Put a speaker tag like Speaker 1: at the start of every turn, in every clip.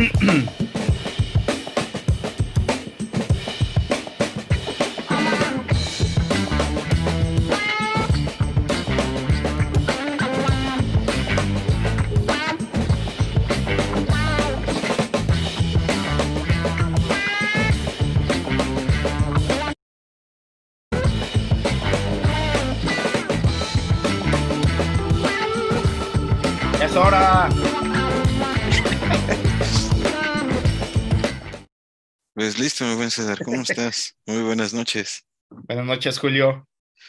Speaker 1: Mm-hmm.
Speaker 2: César, ¿cómo estás? Muy buenas noches. Buenas noches,
Speaker 3: Julio.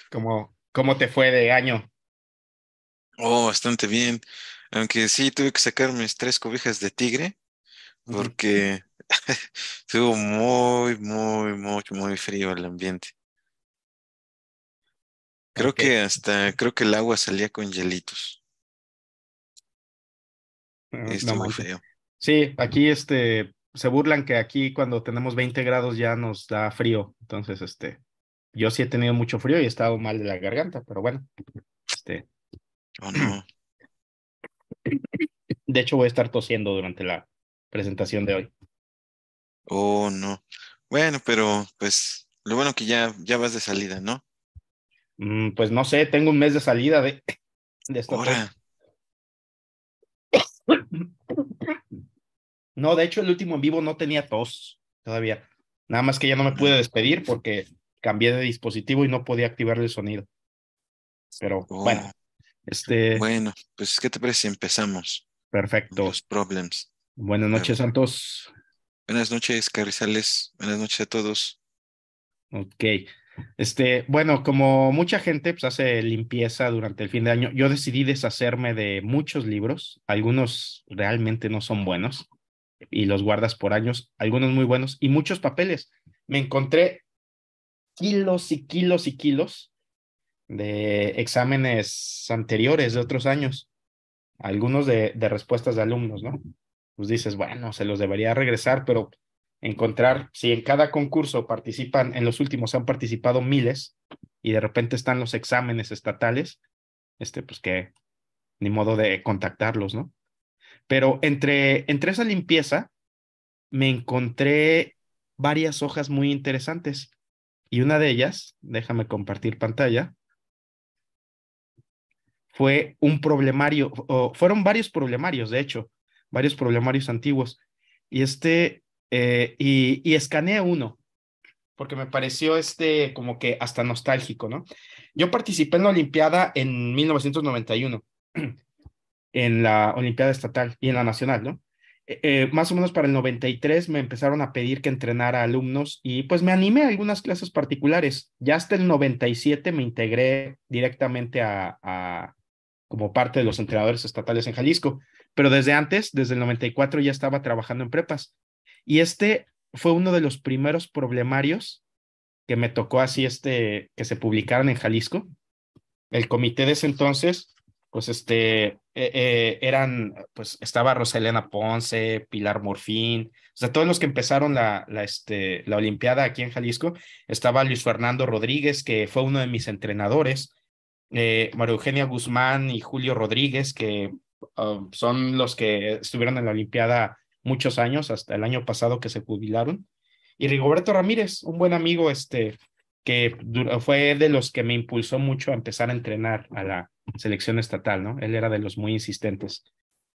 Speaker 3: ¿Cómo, cómo te fue de año?
Speaker 2: Oh, bastante bien. Aunque sí tuve que sacar mis tres cobijas de tigre porque estuvo muy, muy, muy, muy frío el ambiente. Creo que hasta, creo que el agua salía con hielitos. está muy frío feo.
Speaker 3: Sí, aquí este, se burlan que aquí cuando tenemos 20 grados ya nos da frío. Entonces, este, yo sí he tenido mucho frío y he estado mal de la garganta, pero bueno. Este. Oh, no.
Speaker 2: De hecho, voy a estar tosiendo durante la presentación de hoy. Oh, no. Bueno, pero pues lo bueno que ya, ya vas de salida, ¿no?
Speaker 3: Mm, pues no sé, tengo un mes de salida de, de esto Ahora, pues. No, de hecho, el último en vivo no tenía tos todavía. Nada más que ya no me pude ah. despedir porque cambié de dispositivo y no podía activar el sonido. Pero oh. bueno,
Speaker 2: este. Bueno, pues ¿qué te parece empezamos? Perfecto. problems. Buenas noches, Santos. Buenas noches, Carrizales. Buenas noches a todos. Ok. Este,
Speaker 3: bueno, como mucha gente pues, hace limpieza durante el fin de año, yo decidí deshacerme de muchos libros. Algunos realmente no son buenos y los guardas por años, algunos muy buenos y muchos papeles. Me encontré kilos y kilos y kilos de exámenes anteriores de otros años, algunos de, de respuestas de alumnos, ¿no? Pues dices, bueno, se los debería regresar, pero encontrar, si en cada concurso participan, en los últimos han participado miles y de repente están los exámenes estatales, este, pues que ni modo de contactarlos, ¿no? Pero entre, entre esa limpieza me encontré varias hojas muy interesantes. Y una de ellas, déjame compartir pantalla, fue un problemario, o fueron varios problemarios, de hecho, varios problemarios antiguos. Y este, eh, y, y escaneé uno, porque me pareció este como que hasta nostálgico, ¿no? Yo participé en la Olimpiada en 1991 en la Olimpiada Estatal y en la Nacional, ¿no? Eh, eh, más o menos para el 93 me empezaron a pedir que entrenara alumnos y pues me animé a algunas clases particulares. Ya hasta el 97 me integré directamente a, como parte de los entrenadores estatales en Jalisco, pero desde antes, desde el 94 ya estaba trabajando en prepas. Y este fue uno de los primeros problemarios que me tocó así este que se publicaron en Jalisco. El comité de ese entonces pues este, eh, eh, eran, pues estaba Rosalena Ponce, Pilar Morfín, o sea, todos los que empezaron la, la, este, la Olimpiada aquí en Jalisco, estaba Luis Fernando Rodríguez, que fue uno de mis entrenadores, eh, María Eugenia Guzmán y Julio Rodríguez, que um, son los que estuvieron en la Olimpiada muchos años, hasta el año pasado que se jubilaron, y Rigoberto Ramírez, un buen amigo, este, que fue de los que me impulsó mucho a empezar a entrenar a la selección estatal, ¿no? Él era de los muy insistentes.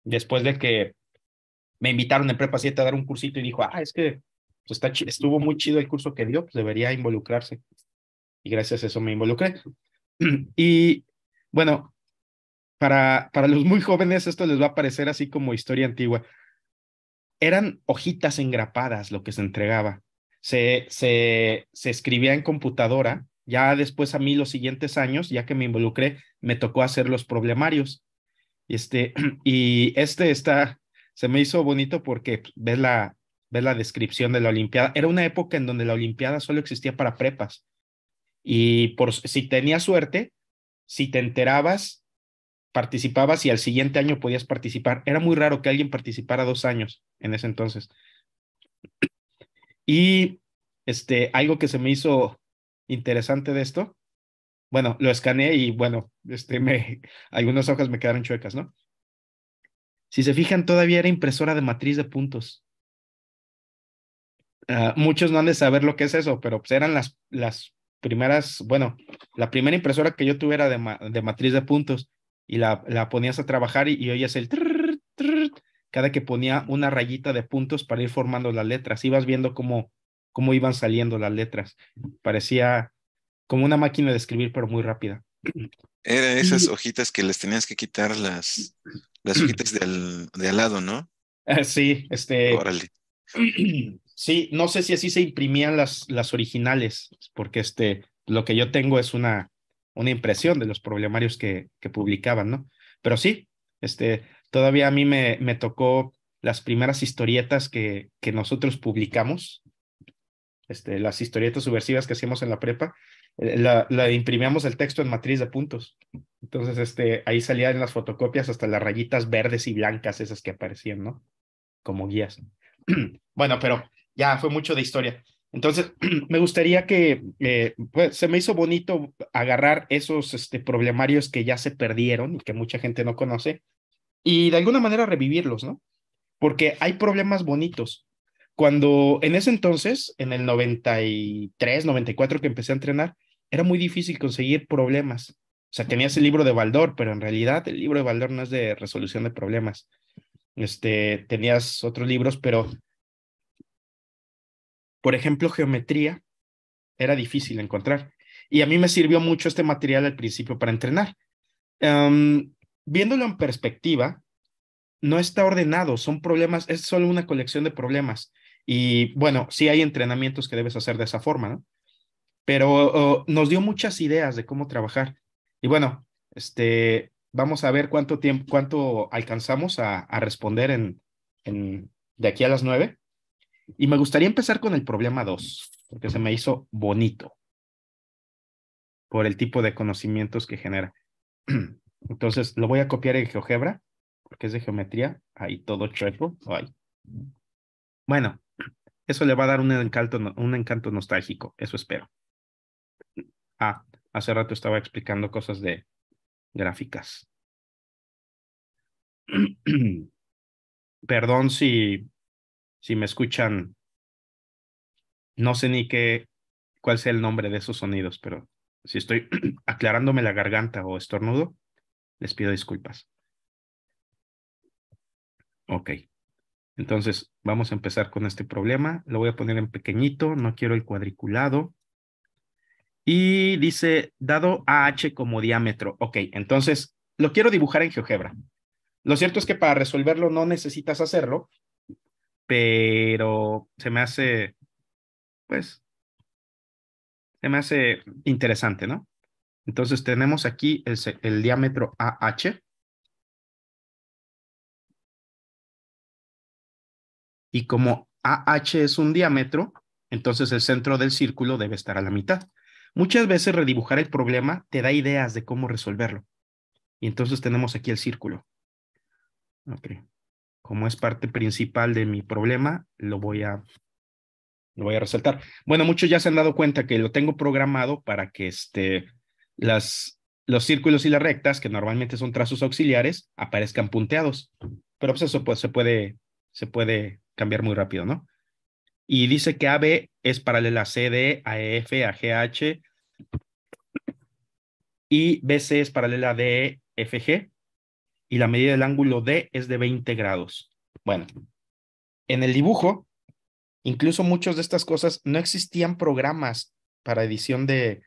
Speaker 3: Después de que me invitaron en Prepa 7 a dar un cursito y dijo, ah, es que pues, está estuvo muy chido el curso que dio, pues debería involucrarse. Y gracias a eso me involucré. Y bueno, para, para los muy jóvenes esto les va a parecer así como historia antigua. Eran hojitas engrapadas lo que se entregaba. Se, se, se escribía en computadora ya después a mí los siguientes años, ya que me involucré, me tocó hacer los problemarios. Este, y este está, se me hizo bonito porque pues, ves la, ves la descripción de la Olimpiada. Era una época en donde la Olimpiada solo existía para prepas. Y por, si tenías suerte, si te enterabas, participabas y al siguiente año podías participar. Era muy raro que alguien participara dos años en ese entonces. Y este, algo que se me hizo interesante de esto, bueno, lo escaneé y bueno, este me, algunas hojas me quedaron chuecas, ¿no? Si se fijan, todavía era impresora de matriz de puntos. Ah, muchos no han de saber lo que es eso, pero pues eran las, las primeras, bueno, la primera impresora que yo tuve era de, matriz de puntos y la, la ponías a trabajar y, y oías el cada que ponía una rayita de puntos para ir formando las letras. vas viendo cómo, cómo iban saliendo las letras. Parecía como una máquina de escribir, pero muy rápida.
Speaker 2: Eran esas hojitas que les tenías que quitar las, las hojitas de al, lado, ¿no? Ah, sí, este.
Speaker 3: Sí, no sé si así se imprimían las, las originales, porque este, lo que yo tengo es una, una impresión de los problemarios que, que publicaban, ¿no? Pero sí, este, todavía a mí me, me tocó las primeras historietas que, que nosotros publicamos, este, las historietas subversivas que hacíamos en la prepa, eh, la, imprimíamos el texto en matriz de puntos. Entonces, este, ahí salían las fotocopias hasta las rayitas verdes y blancas, esas que aparecían, ¿no? Como guías. bueno, pero ya fue mucho de historia. Entonces, me gustaría que, eh, pues, se me hizo bonito agarrar esos este, problemarios que ya se perdieron y que mucha gente no conoce y de alguna manera revivirlos, ¿no? Porque hay problemas bonitos, cuando en ese entonces, en el 93, 94 que empecé a entrenar, era muy difícil conseguir problemas. O sea, tenías el libro de Baldor, pero en realidad el libro de Baldor no es de resolución de problemas. Este, tenías otros libros, pero por ejemplo, geometría era difícil encontrar. Y a mí me sirvió mucho este material al principio para entrenar. Em, viéndolo en perspectiva, no está ordenado, son problemas, es solo una colección de problemas. Y bueno, sí hay entrenamientos que debes hacer de esa forma, ¿no? Pero oh, nos dio muchas ideas de cómo trabajar. Y bueno, este, vamos a ver cuánto tiempo, cuánto alcanzamos a, responder en, en, de aquí a las nueve. Y me gustaría empezar con el problema dos, porque se me hizo bonito por el tipo de conocimientos que genera. Entonces, lo voy a copiar en GeoGebra, porque es de geometría. Ahí todo chueco. Bueno, eso le va a dar un encanto, un encanto nostálgico, eso espero. Ah, hace rato estaba explicando cosas de gráficas. Perdón si, si me escuchan. No sé ni qué, cuál sea el nombre de esos sonidos, pero si estoy aclarándome la garganta o estornudo, les pido disculpas. Ok. Entonces, vamos a empezar con este problema. Lo voy a poner en pequeñito, no quiero el cuadriculado. Y dice, dado AH como diámetro. Ok, entonces, lo quiero dibujar en GeoGebra. Lo cierto es que para resolverlo no necesitas hacerlo, pero se me hace, pues, se me hace interesante, ¿no? Entonces tenemos aquí el, el diámetro AH y como AH es un diámetro, entonces el centro del círculo debe estar a la mitad. Muchas veces redibujar el problema te da ideas de cómo resolverlo. Y entonces tenemos aquí el círculo. Como es parte principal de mi problema, lo voy a, lo voy a resaltar. Bueno, muchos ya se han dado cuenta que lo tengo programado para que este, las, los círculos y las rectas, que normalmente son trazos auxiliares, aparezcan punteados. Pero pues eso pues, se, puede, se puede cambiar muy rápido, ¿no? Y dice que AB es paralela a CD, a EF, a GH y BC es paralela a DFG e, y la medida del ángulo D es de 20 grados. Bueno, en el dibujo, incluso muchas de estas cosas no existían programas para edición de...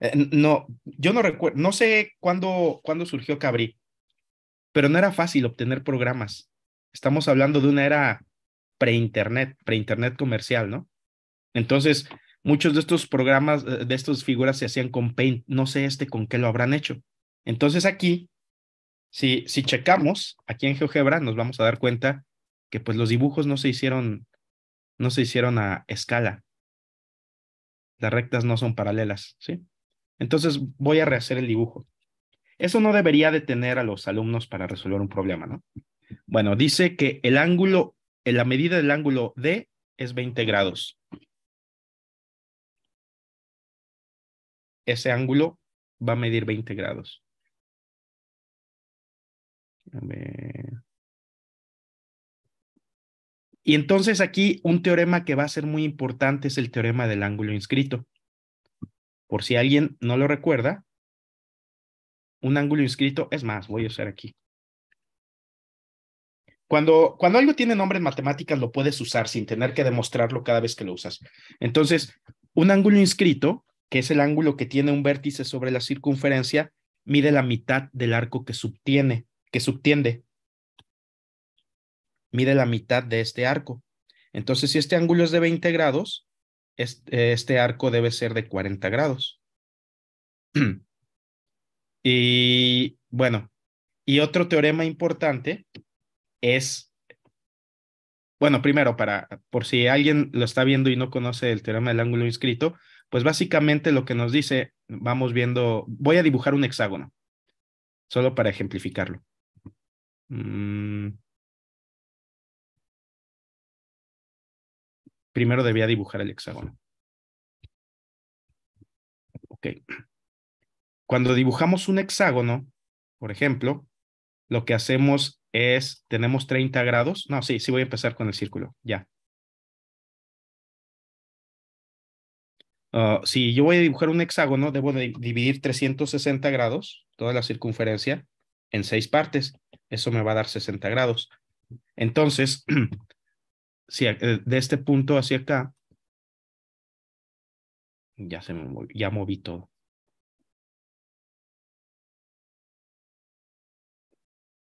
Speaker 3: Eh, no, yo no recuerdo, no sé cuándo, cuándo surgió Cabri, pero no era fácil obtener programas. Estamos hablando de una era pre-internet, pre-internet comercial, ¿no? Entonces, muchos de estos programas, eh, de estas figuras se hacían con Paint, no sé este con qué lo habrán hecho. Entonces aquí, si, si checamos aquí en GeoGebra, nos vamos a dar cuenta que pues los dibujos no se hicieron, no se hicieron a escala. Las rectas no son paralelas, ¿sí? Entonces voy a rehacer el dibujo. Eso no debería detener a los alumnos para resolver un problema, ¿no? Bueno, dice que el ángulo la medida del ángulo D es
Speaker 1: 20 grados. Ese ángulo va a medir 20 grados.
Speaker 3: Y entonces aquí un teorema que va a ser muy importante es el teorema del ángulo inscrito. Por si alguien no lo recuerda, un ángulo inscrito, es más, voy a usar aquí. Cuando, algo tiene nombre en matemáticas, lo puedes usar sin tener que demostrarlo cada vez que lo usas. Entonces, un ángulo inscrito, que es el ángulo que tiene un vértice sobre la circunferencia, mide la mitad del arco que subtiene, que subtiende. Mide la mitad de este arco. Entonces, si este ángulo es de 20 grados, este, este arco debe ser de 40 grados. y bueno, y otro teorema importante es, bueno, primero, para, por si alguien lo está viendo y no conoce el teorema del ángulo inscrito, pues básicamente lo que nos dice, vamos viendo, voy a dibujar un hexágono, solo para ejemplificarlo.
Speaker 1: Mm.
Speaker 3: Primero debía dibujar el hexágono. Ok. Cuando dibujamos un hexágono, por ejemplo, lo que hacemos es, tenemos 30 grados. No, sí, sí voy a empezar con el círculo, ya. Ah, si yo voy a dibujar un hexágono, debo de dividir 360 grados, toda la circunferencia, en seis partes. Eso me va a dar 60 grados. Entonces, si eh, de este punto hacia acá, ya se me ya moví todo.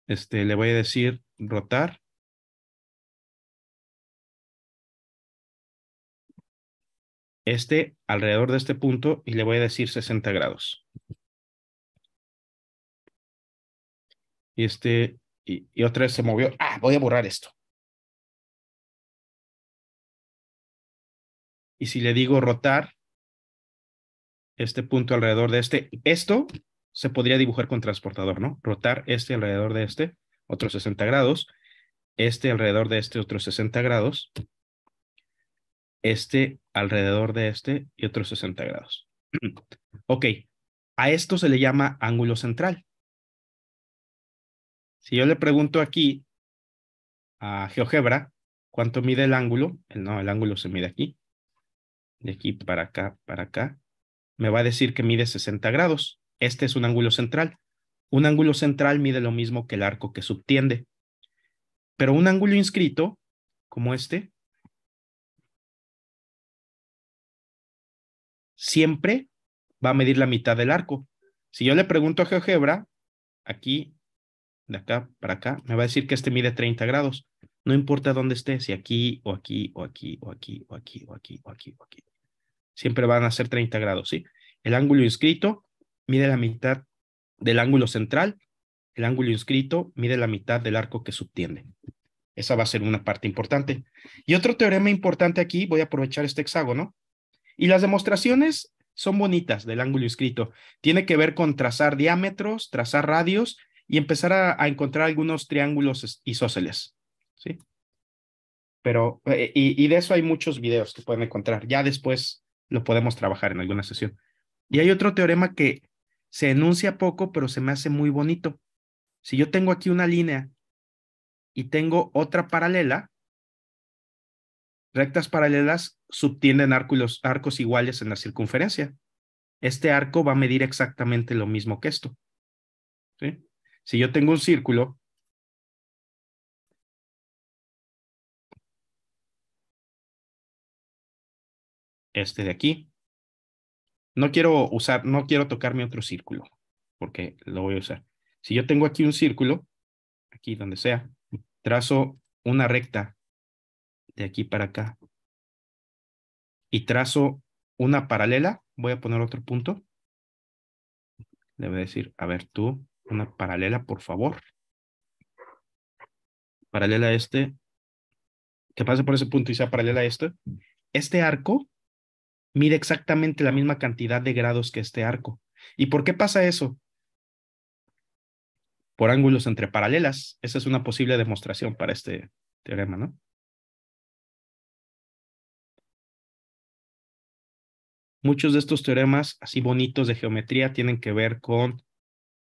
Speaker 1: Este, le voy a decir rotar. Este alrededor de este punto y le voy a decir 60 grados. Y este, y, y otra vez se movió. Ah, voy a borrar esto.
Speaker 3: Y si le digo rotar este punto alrededor de este, esto se podría dibujar con transportador, ¿no? Rotar este alrededor de este, otros 60 grados, este alrededor de este, otros 60 grados, este alrededor de este y otros 60 grados. ok, a esto se le llama ángulo central. Si yo le pregunto aquí a GeoGebra cuánto mide el ángulo, no, el ángulo se mide aquí, de aquí para acá, para acá, me va a decir que mide 60 grados. Este es un ángulo central. Un ángulo central mide lo mismo que el arco que subtiende. Pero un ángulo inscrito, como este,
Speaker 1: siempre va a medir la mitad
Speaker 3: del arco. Si yo le pregunto a GeoGebra, aquí, de acá para acá, me va a decir que este mide 30 grados. No importa dónde esté, si aquí o aquí o aquí o aquí o aquí o aquí o aquí o aquí. Siempre van a ser 30 grados, ¿sí? El ángulo inscrito mide la mitad del ángulo central, el ángulo inscrito mide la mitad del arco que subtiende. Esa va a ser una parte importante. Y otro teorema importante aquí, voy a aprovechar este hexágono. Y las demostraciones son bonitas del ángulo inscrito. Tiene que ver con trazar diámetros, trazar radios y empezar a, encontrar algunos triángulos isósceles. ¿sí? Pero, eh, y, y de eso hay muchos videos que pueden encontrar. Ya después lo podemos trabajar en alguna sesión. Y hay otro teorema que se enuncia poco, pero se me hace muy bonito. Si yo tengo aquí una línea y tengo otra paralela, rectas paralelas subtienden arcos, iguales en la circunferencia. Este arco va a medir exactamente lo mismo que esto. Si yo tengo un círculo este de aquí no quiero usar, no quiero tocarme otro círculo, porque lo voy a usar. Si yo tengo aquí un círculo, aquí donde sea, trazo una recta de aquí para acá y trazo una paralela, voy a poner otro punto. Le voy a decir, a ver tú, una paralela, por favor. Paralela a este, que pase por ese punto y sea paralela a este. Este arco mide exactamente la misma cantidad de grados que este arco. ¿Y por qué pasa eso? Por ángulos entre paralelas.
Speaker 1: Esa es una posible demostración para este teorema, ¿no?
Speaker 3: Muchos de estos teoremas así bonitos de geometría tienen que ver con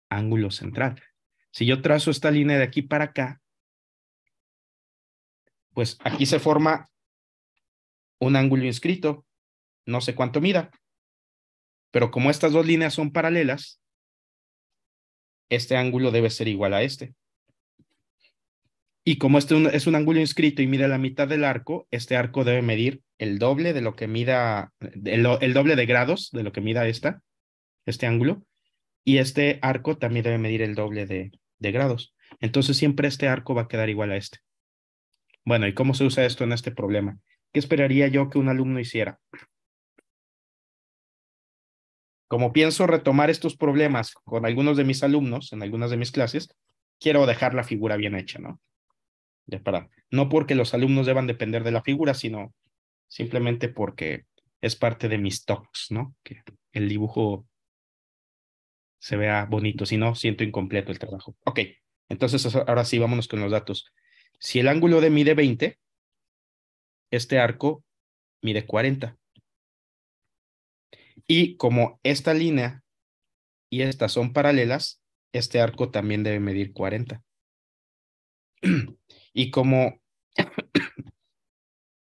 Speaker 3: ángulo central. Si yo trazo esta línea de aquí para acá, pues aquí se forma un ángulo inscrito no sé cuánto mida, pero como estas dos líneas son paralelas, este ángulo debe ser igual a este. Y como este es un ángulo inscrito y mide la mitad del arco, este arco debe medir el doble de lo que mida, el, doble de grados de lo que mida esta, este ángulo, y este arco también debe medir el doble de grados. Entonces siempre este arco va a quedar igual a este. Bueno, ¿y cómo se usa esto en este problema? ¿Qué esperaría yo que un alumno hiciera? Como pienso retomar estos problemas con algunos de mis alumnos en algunas de mis clases, quiero dejar la figura bien hecha, ¿no? De no porque los alumnos deban depender de la figura, sino simplemente porque es parte de mis talks, ¿no? Que el dibujo se vea bonito, si no, siento incompleto el trabajo. Ok, entonces ahora sí, vámonos con los datos. Si el ángulo de mide 20, este arco mide 40. Y como esta línea y estas son paralelas, este arco también debe medir 40. y como...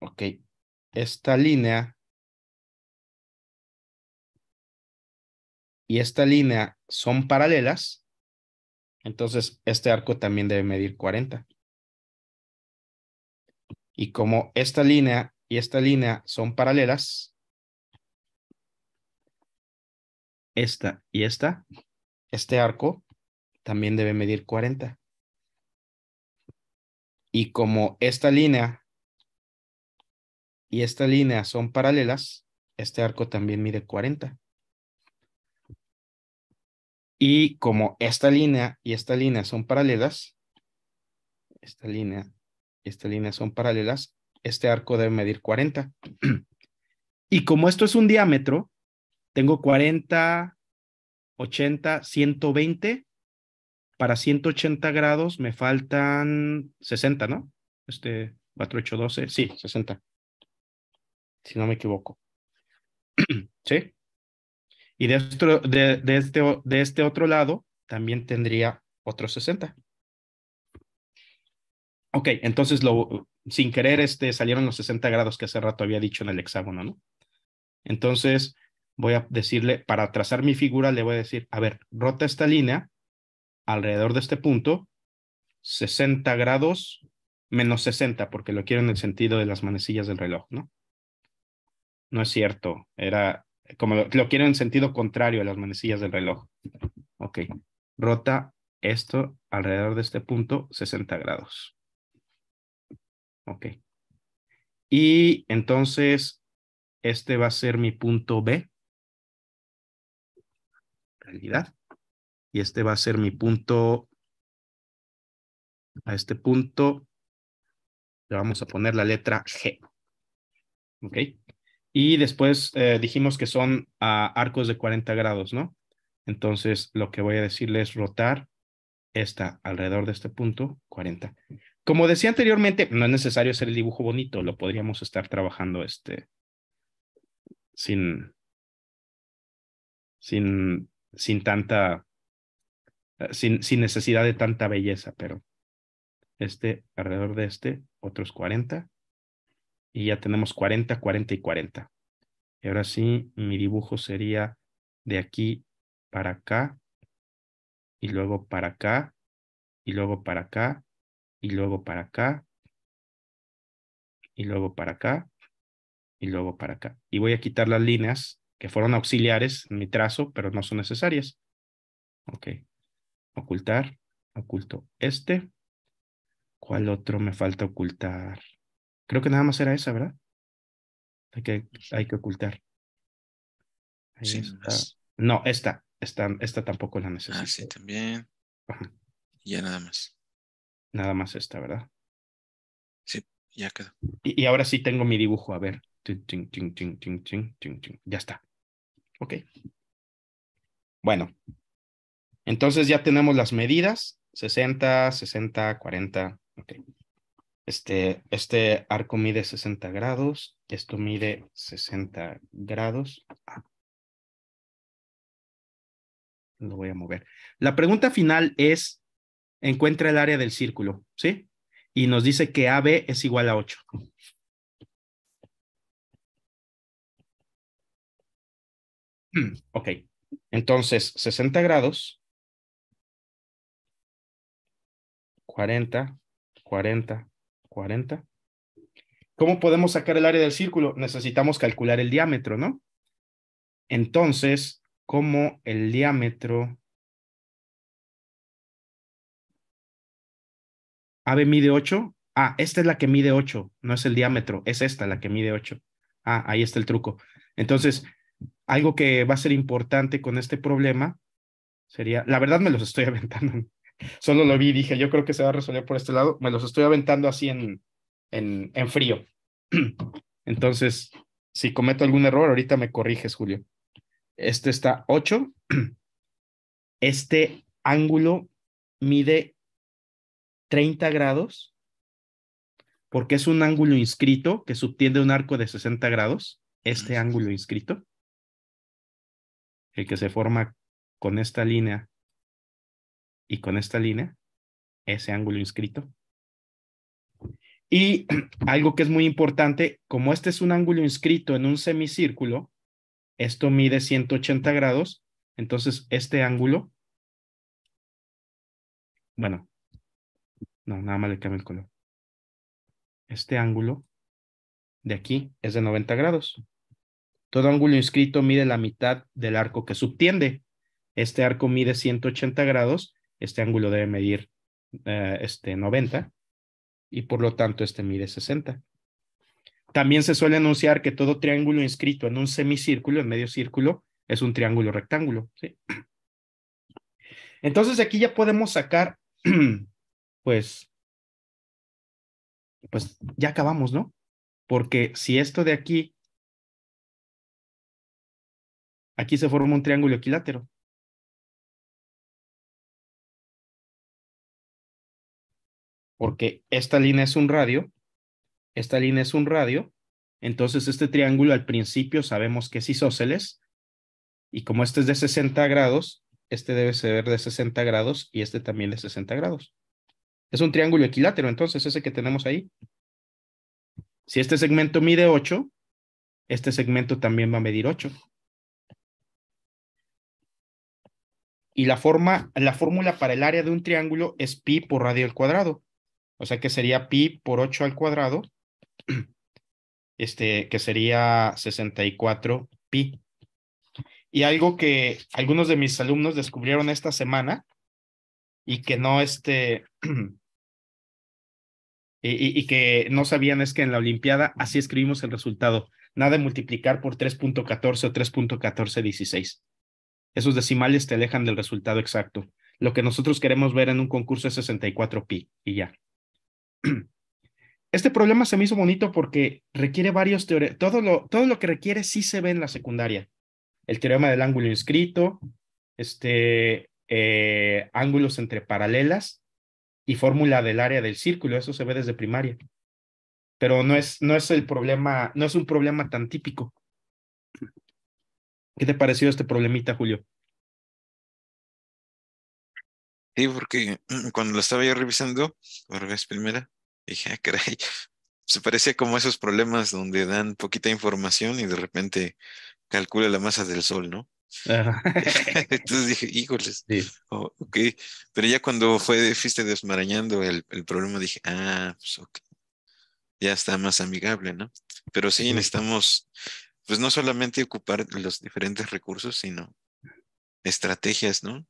Speaker 1: ok, esta línea y esta línea son paralelas,
Speaker 3: entonces este arco también debe medir 40. Y como esta línea y esta línea son paralelas, esta y esta, este arco también debe medir 40. Y como esta línea y esta línea son paralelas, este arco también mide 40. Y como esta línea y esta línea son paralelas, esta línea y esta línea son paralelas, este arco debe medir 40. y como esto es un diámetro, tengo 40, 80, 120. Para 180 grados me faltan 60, ¿no? Este 4, 8, 12, sí, 60. Si no me equivoco. ¿Sí? Y de, otro, de, este, de este otro lado también tendría otro 60. Ok, entonces lo, sin querer este, salieron los 60 grados que hace rato había dicho en el hexágono, ¿no? Entonces, voy a decirle, para trazar mi figura, le voy a decir, a ver, rota esta línea alrededor de este punto, 60 grados menos 60, porque lo quiero en el sentido de las manecillas del reloj, ¿no? No es cierto, era como lo, quiero en sentido contrario a las manecillas del reloj. Ok, rota esto alrededor de este punto, 60 grados. Ok. Y entonces, este va a ser mi punto B. Realidad. Y este va a ser mi
Speaker 1: punto.
Speaker 3: A este punto le vamos a poner la letra G. ¿Ok? Y después eh, dijimos que son ah, arcos de 40 grados, ¿no? Entonces, lo que voy a decirle es rotar esta alrededor de este punto, 40 como decía anteriormente, no es necesario hacer el dibujo bonito, lo podríamos estar trabajando este sin sin sin tanta eh, sin, sin necesidad de tanta belleza, pero este alrededor de este otros 40 y ya tenemos 40, 40 y 40. Y ahora sí, mi dibujo sería de aquí para acá y luego para acá y luego para acá y luego para acá, y luego para acá, y luego para acá. Y voy a quitar las líneas que fueron auxiliares en mi trazo, pero no son necesarias. Ok. Ocultar. Oculto este. ¿Cuál otro me falta ocultar? Creo que nada más era esa, ¿verdad? Hay que, hay que ocultar. No, esta, esta, esta tampoco la necesito. Ah, sí, también. Ya nada más. Nada más esta, ¿verdad? Sí, ya quedó. Y, ahora sí tengo mi dibujo, a ver. Ya está. Ok. Bueno, entonces ya tenemos las medidas, 60, 60, 40. Ok. Este, este arco mide 60 grados, esto mide 60 grados. Lo voy a mover. La pregunta final es, encuentra el área del círculo, ¿sí? Y nos dice que AB es igual a 8.
Speaker 1: Hmm, ok, entonces 60 grados,
Speaker 3: 40, 40, 40. ¿Cómo podemos sacar el área del círculo? Necesitamos calcular el diámetro, ¿no? Entonces, ¿cómo el diámetro AB mide 8. Ah, esta es la que mide 8, no es el diámetro, es esta la que mide 8. Ah, ahí está el truco. Entonces, algo que va a ser importante con este problema sería, la verdad me los estoy aventando, solo lo vi y dije, yo creo que se va a resolver por este lado, me los estoy aventando así en, en, en frío. Entonces, si cometo algún error, ahorita me corriges, Julio. Este está 8. Este ángulo mide 30 grados, porque es un ángulo inscrito que subtiende un arco de 60 grados, este ángulo inscrito, el que se forma con esta línea y con esta línea, ese ángulo inscrito. Y algo que es muy importante, como este es un ángulo inscrito en un semicírculo, esto mide 180 grados, entonces este ángulo, bueno, no, nada más le cambio el color. Este ángulo de aquí es de 90 grados. Todo ángulo inscrito mide la mitad del arco que subtiende. Este arco mide 180 grados, este ángulo debe medir eh, este 90 y por lo tanto este mide 60. También se suele anunciar que todo triángulo inscrito en un semicírculo, en medio círculo, es un triángulo rectángulo. ¿sí? Entonces aquí ya podemos sacar pues, pues ya
Speaker 1: acabamos, ¿no? Porque si esto de aquí, aquí se forma un triángulo equilátero.
Speaker 3: Porque esta línea es un radio, esta línea es un radio, entonces este triángulo al principio sabemos que es isósceles, y como este es de 60 grados, este debe ser de 60 grados y este también de 60 grados. Es un triángulo equilátero, entonces ese que tenemos ahí. Si este segmento mide 8, este segmento también va a medir 8. Y la, forma, la fórmula para el área de un triángulo es pi por radio al cuadrado. O sea que sería pi por 8 al cuadrado, este, que sería 64 pi. Y algo que algunos de mis alumnos descubrieron esta semana y que no, este, y, que no sabían es que en la Olimpiada así escribimos el resultado. Nada de multiplicar por 3.14 o 3.1416. Esos decimales te alejan del resultado exacto. Lo que nosotros queremos ver en un concurso es 64pi y ya. Este problema se me hizo bonito porque requiere varios teoremas. Todo lo, todo lo que requiere sí se ve en la secundaria. El teorema del ángulo inscrito, este, eh, ángulos entre paralelas, y fórmula del área del círculo, eso se ve desde primaria. Pero no es, no es el problema, no es un problema tan típico. ¿Qué te pareció este problemita, Julio?
Speaker 2: Sí, porque cuando lo estaba yo revisando por vez primera, dije, ah, caray, se parecía como esos problemas donde dan poquita información y de repente calcula la masa del Sol, ¿no? Entonces dije, híjoles, sí. Pero ya cuando fue, fuiste desmarañando el, el problema, dije, ah, pues ok. Ya está más amigable, ¿no? Pero sí, necesitamos, pues no solamente ocupar los diferentes recursos, sino estrategias, ¿no?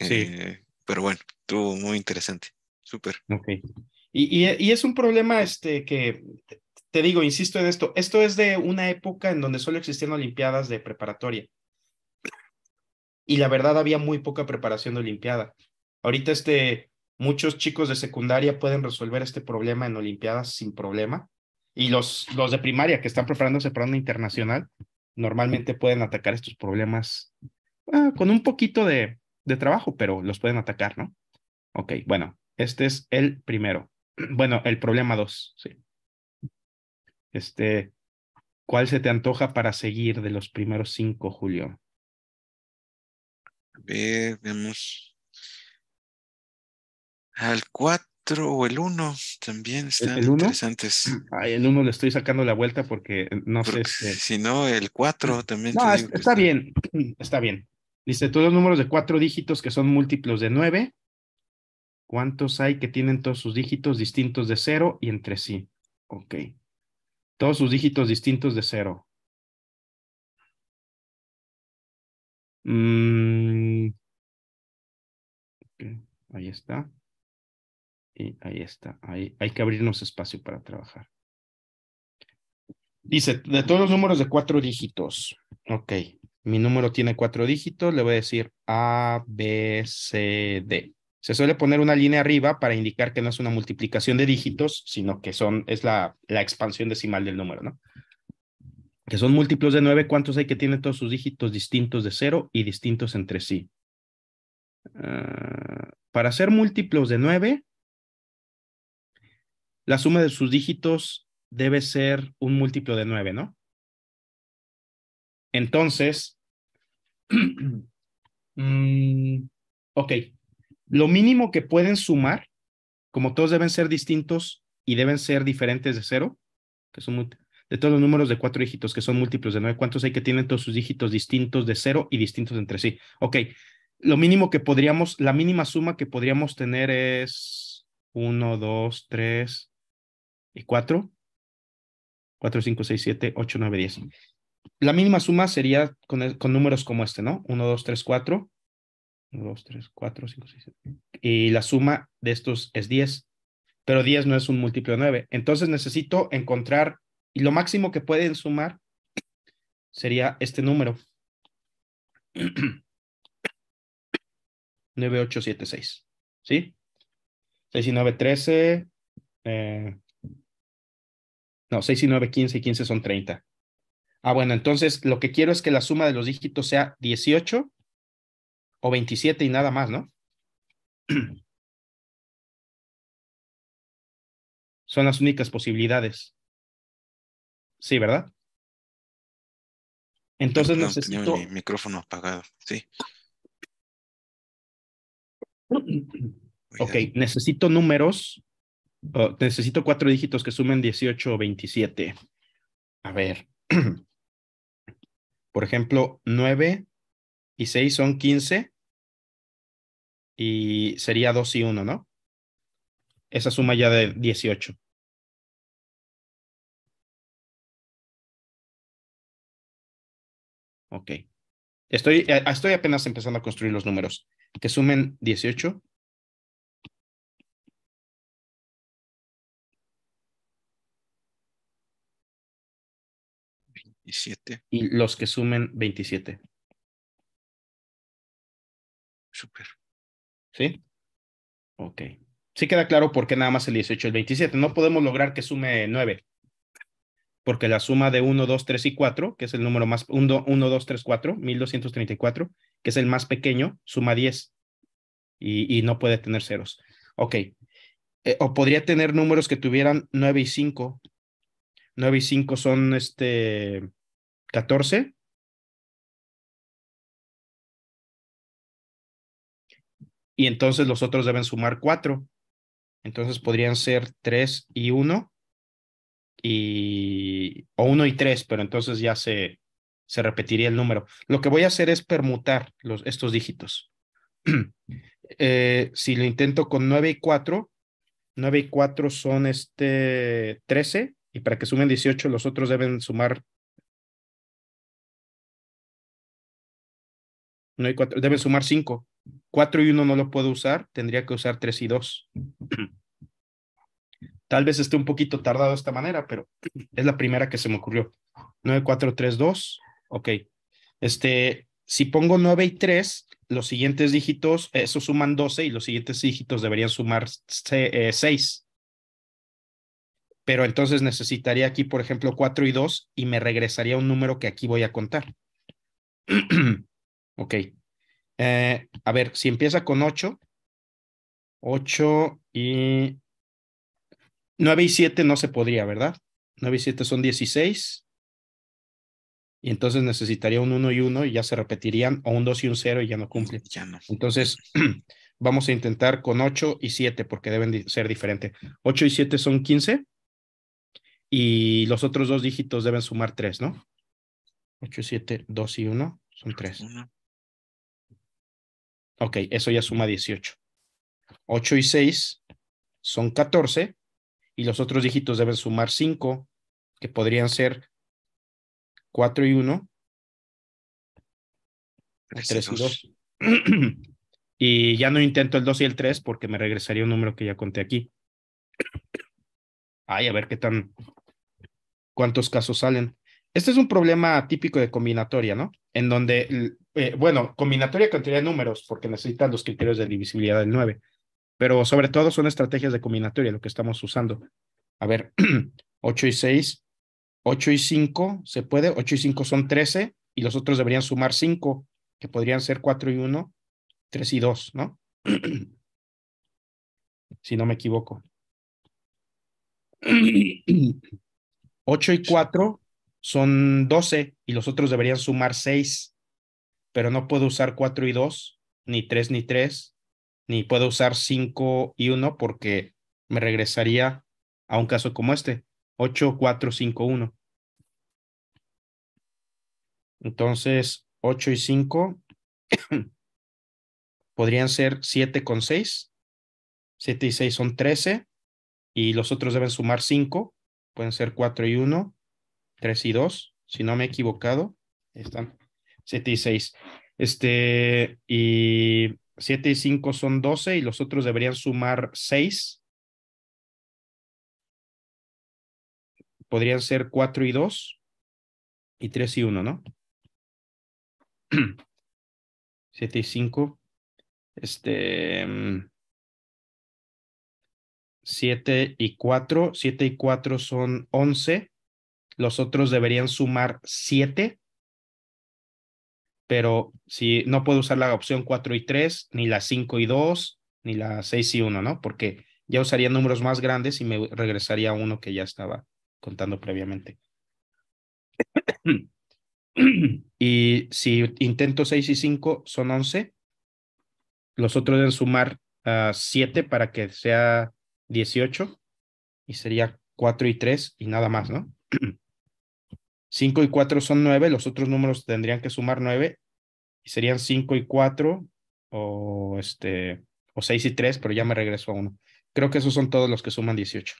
Speaker 2: Sí. Eh, pero bueno, estuvo muy interesante. Súper. Ok.
Speaker 3: Y, y, y, es un problema este, que te digo, insisto en esto, esto es de una época en donde solo existían Olimpiadas de preparatoria. Y la verdad había muy poca preparación de Olimpiada. Ahorita este, muchos chicos de secundaria pueden resolver este problema en Olimpiadas sin problema. Y los, los de primaria que están preparándose para una internacional normalmente pueden atacar estos problemas ah, con un poquito de, de trabajo, pero los pueden atacar, ¿no? Ok, bueno, este es el primero. Bueno, el problema dos, sí. Este, ¿Cuál se te antoja para seguir de los primeros cinco, Julio?
Speaker 1: A ver, vemos.
Speaker 2: Al cuatro o el uno también están ¿El uno? interesantes. el uno le estoy sacando la vuelta porque no sé. Este si no, el cuatro
Speaker 3: también. No, está, está bien, está bien. Dice todos los números de cuatro dígitos que son múltiplos de nueve. ¿Cuántos hay que tienen todos sus dígitos distintos de cero y entre sí? Ok todos sus dígitos distintos de cero.
Speaker 1: Mm,
Speaker 3: ahí está. Y ahí está. hay que abrirnos espacio para trabajar. Dice, de todos los números de cuatro dígitos. Ok. Mi número tiene cuatro dígitos. Le voy a decir A, B, C, D. Se suele poner una línea arriba para indicar que no es una multiplicación de dígitos, sino que son, es la, expansión decimal del número, ¿no? Que son múltiplos de nueve, ¿cuántos hay que tienen todos sus dígitos distintos de 0 y distintos entre sí? Ah, para ser múltiplos de 9, la suma de sus dígitos debe ser un múltiplo de 9, ¿no? Entonces, mm, ok, lo mínimo que pueden sumar, como todos deben ser distintos y deben ser diferentes de cero, que son de todos los números de cuatro dígitos que son múltiplos de nueve, ¿cuántos hay que tienen todos sus dígitos distintos de cero y distintos entre sí? Ok, lo mínimo que podríamos, la mínima suma que podríamos tener es uno, dos, tres y cuatro. Cuatro, cinco, seis, siete, ocho, nueve, diez. La mínima suma sería con, con números como este, ¿no? Uno, dos, tres, cuatro. 1, 2, 3, 4, 5, 6, 7. Y la suma de estos es 10. Pero 10 no es un múltiplo de 9. Entonces necesito encontrar, y lo máximo que pueden sumar sería este número. 9, 8, 7, 6. ¿Sí? 6 y 9, 13. Eh, no, 6 y 9, 15 y 15 son 30. Ah, bueno, entonces lo que quiero es que la suma de los dígitos sea 18 o 27 y nada más, ¿no?
Speaker 1: Son las únicas posibilidades. Sí, ¿verdad?
Speaker 2: Entonces necesito... mi micrófono apagado, sí.
Speaker 3: Ok, necesito números. necesito cuatro dígitos que sumen 18 o 27. A ver. Por ejemplo, 9, y 6 son 15 y sería 2 y 1, ¿no? Esa suma ya de 18.
Speaker 1: Ok. Estoy, eh, estoy apenas empezando a construir los números. Que sumen 18. Y los que sumen 27. Súper.
Speaker 3: ¿Sí? Ok. Sí queda claro por qué nada más el 18 el 27. No podemos lograr que sume 9. Porque la suma de 1, 2, 3 y 4, que es el número más, 1, 1 2, 3, 4, 1234, que es el más pequeño, suma 10. Y, no puede tener ceros. Ok. Eh, o podría tener números que tuvieran 9 y 5. 9 y 5 son este 14 y entonces los otros deben sumar 4. Entonces podrían ser 3 y 1 y o 1 y 3, pero entonces ya se se repetiría el número. Lo que voy a hacer es permutar los, estos dígitos. eh, si lo intento con 9 y 4, 9 y 4 son este 13 y para que sumen 18 los otros deben sumar 9 y 4, deben sumar 5. 4 y 1 no lo puedo usar, tendría que usar 3 y 2. Tal vez esté un poquito tardado de esta manera, pero es la primera que se me ocurrió. 9, 4, 3, 2. Ok. Este, si pongo 9 y 3, los siguientes dígitos, eso suman 12 y los siguientes dígitos deberían sumar 6. Eh, pero entonces necesitaría aquí, por ejemplo, 4 y 2 y me regresaría un número que aquí voy a contar. ok. Eh, a ver, si empieza con 8, 8 y 9 y 7 no se podría, ¿verdad? 9 y 7 son 16. Y entonces necesitaría un 1 y 1 y ya se repetirían, o un 2 y un 0 y ya no cumple. Ya no. Entonces, vamos a intentar con 8 y 7 porque deben ser diferentes. 8 y 7 son 15 y los otros dos dígitos deben sumar 3, ¿no? 8 y 7, 2 y 1 son 3. Ok, eso ya suma 18. 8 y 6 son 14 y los otros dígitos deben sumar 5, que podrían ser 4 y 1, 3, y 2. 2. y ya no intento el 2 y el 3 porque me regresaría un número que ya conté aquí. Ay, a ver qué tan cuántos casos salen. Este es un problema típico de combinatoria, ¿no? En donde eh, bueno, combinatoria con de números, porque necesitan los criterios de divisibilidad del 9, pero sobre todo son estrategias de combinatoria lo que estamos usando. A ver, 8 y 6, 8 y 5 se puede, 8 y 5 son 13 y los otros deberían sumar 5, que podrían ser 4 y 1, 3 y 2, ¿no? si no me equivoco. 8 y 4 son 12 y los otros deberían sumar 6 pero no puedo usar 4 y 2, ni 3 ni 3, ni puedo usar 5 y 1 porque me regresaría a un caso como este, 8, 4, 5, 1. Entonces, 8 y 5 podrían ser 7 con 6. 7 y 6 son 13 y los otros deben sumar 5. Pueden ser 4 y 1, 3 y 2, si no me he equivocado. Están 7 y 6. Este, y 7 y 5 son 12 y los otros deberían sumar 6.
Speaker 1: Podrían ser 4 y 2 y 3 y 1, ¿no? 7 y 5. Este.
Speaker 3: 7 mm, y 4. 7 y 4 son 11. Los otros deberían sumar 7 pero si no puedo usar la opción 4 y 3, ni la 5 y 2, ni la 6 y 1, ¿no? Porque ya usaría números más grandes y me regresaría a uno que ya estaba contando previamente. y si intento 6 y 5, son 11. Los otros deben sumar 7 para que sea 18 y sería 4 y 3 y nada más, ¿no? 5 y 4 son 9, los otros números tendrían que sumar 9 y serían 5 y 4 o, 6 este, y 3, pero ya me regreso a uno. Creo que esos son todos los que suman 18.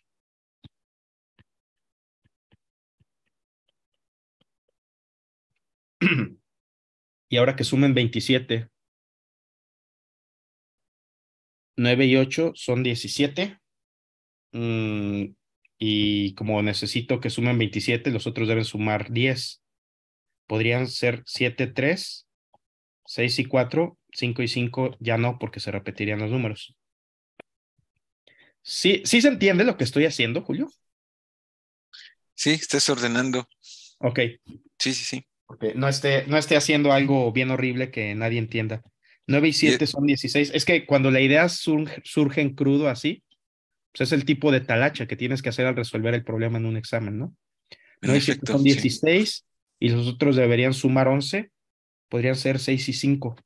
Speaker 1: y ahora que sumen 27,
Speaker 3: 9 y 8 son 17 y como necesito que sumen 27, los otros deben sumar 10. Podrían ser 7, 3, 6 y 4, 5 y 5 ya no porque se repetirían los números. ¿Sí, ¿Sí se entiende lo que estoy haciendo, Julio?
Speaker 2: Sí, estás ordenando.
Speaker 3: Ok. Sí, sí, sí. No, esté, haciendo algo bien horrible que nadie entienda. 9 y 7 son 16. Es que cuando la idea surge en crudo así, pues, es el tipo de talacha que tienes que hacer al resolver el problema en un examen, ¿no? y efecto, son 16 y los otros deberían sumar 11, podrían ser 6 y 5.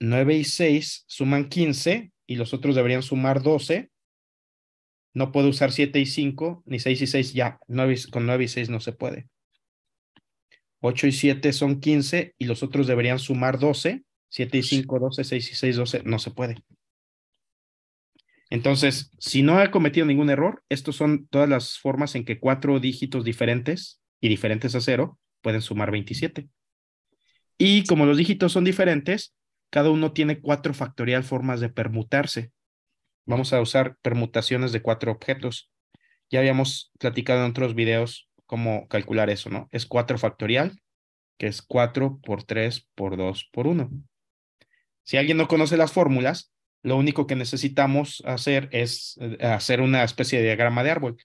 Speaker 3: 9 y 6 suman 15 y los otros deberían sumar 12. No puedo usar 7 y 5, ni 6 y 6 ya, con 9 y 6 no se puede. 8 y 7 son 15 y los otros deberían sumar 12. 7 y 5, 12, 6 y 6, 12, no se puede. Entonces, si no ha cometido ningún error, estas son todas las formas en que cuatro dígitos diferentes y diferentes a cero pueden sumar 27. Y como los dígitos son diferentes, cada uno tiene cuatro factorial formas de permutarse. Vamos a usar permutaciones de cuatro objetos. Ya habíamos platicado en otros videos cómo calcular eso, ¿no? Es 4 factorial, que es 4 por 3 por 2 por uno. Si alguien no conoce las fórmulas, lo único que necesitamos hacer es eh, hacer una especie de diagrama de árbol.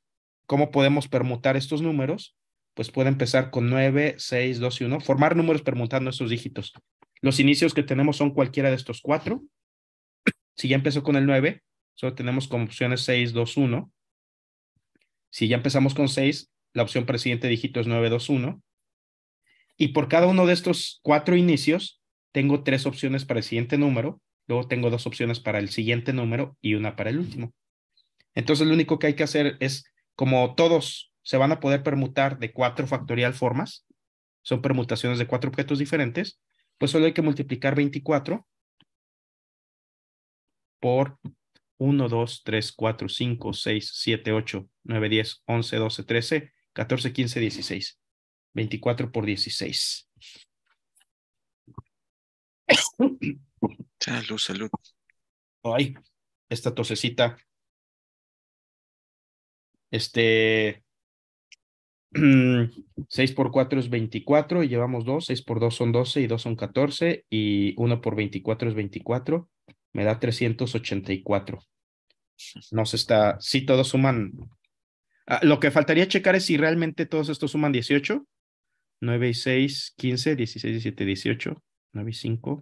Speaker 3: ¿Cómo podemos permutar estos números? Pues puede empezar con 9, 6, 2 y 1, formar números permutando estos dígitos. Los inicios que tenemos son cualquiera de estos cuatro. Si ya empezó con el 9, solo tenemos como opciones 6, 2, 1. Si ya empezamos con 6, la opción para el siguiente dígito es 9, 2, 1. Y por cada uno de estos cuatro inicios, tengo tres opciones para el siguiente número Luego tengo dos opciones para el siguiente número y una para el último. Entonces lo único que hay que hacer es, como todos se van a poder permutar de cuatro factorial formas, son permutaciones de cuatro objetos diferentes, pues solo hay que multiplicar 24 por 1, 2, 3, 4, 5, 6, 7, 8, 9, 10, 11, 12, 13, 14, 15, 16. 24 por 16.
Speaker 1: Salud, salud. Ay, esta tosecita.
Speaker 3: Este. 6 por 4 es 24 y llevamos 2. 6 por 2 son 12 y 2 son 14 y 1 por 24 es 24. Me da 384. No se está. Sí, todos suman. Ah, lo que faltaría checar es si realmente todos estos suman 18. 9 y 6, 15, 16, 17, 18. 9 y 5,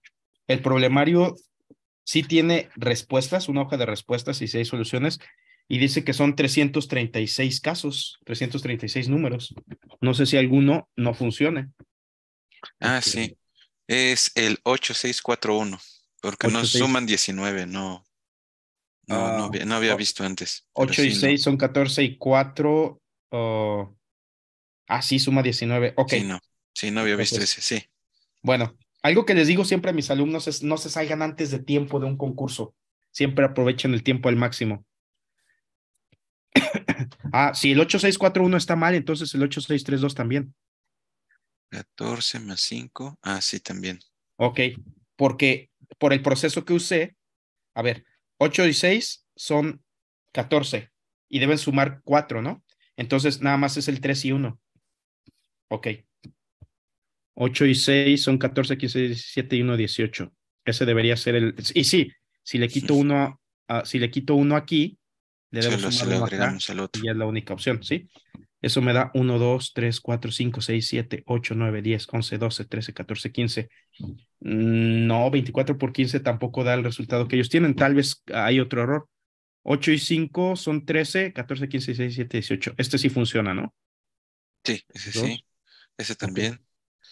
Speaker 3: El problemario sí tiene respuestas, una hoja de respuestas y seis soluciones, y dice que son 336 casos, 336 números. No sé si alguno no funcione.
Speaker 2: Ah, sí. Es el 8641, porque 8, no suman 19, no. No, no, ah, había, no, había, visto antes. 8 y 6
Speaker 3: son 14 y 4. ah, sí, suma 19. Ok. Sí,
Speaker 2: no, sí, no había visto ese, sí.
Speaker 3: Bueno, algo que les digo siempre a mis alumnos es no se salgan antes de tiempo de un concurso. Siempre aprovechen el tiempo al máximo. ah, si el 8641 está mal, entonces el 8632 también.
Speaker 2: 14 más 5. Ah, sí, también.
Speaker 3: Ok, porque por el proceso que usé, a ver, 8 y 6 son 14 y deben sumar 4, ¿no? Entonces nada más es el 3 y 1. Ok. 8 y 6 son 14, 15, 17 y 1, 18. Ese debería ser el. Y sí, si le quito uno, a, si le quito uno aquí, le debemos sumar al otro. Y es la única opción, ¿sí? Eso me da 1, 2, 3, 4, 5, 6, 7, 8, 9, 10, 11, 12, 13, 14, 15. No, 24 por 15 tampoco da el resultado que ellos tienen. Tal vez hay otro error. 8 y 5 son 13, 14, 15, 16, 17, 18. Este sí funciona, ¿no? Sí, ese sí. Ese también.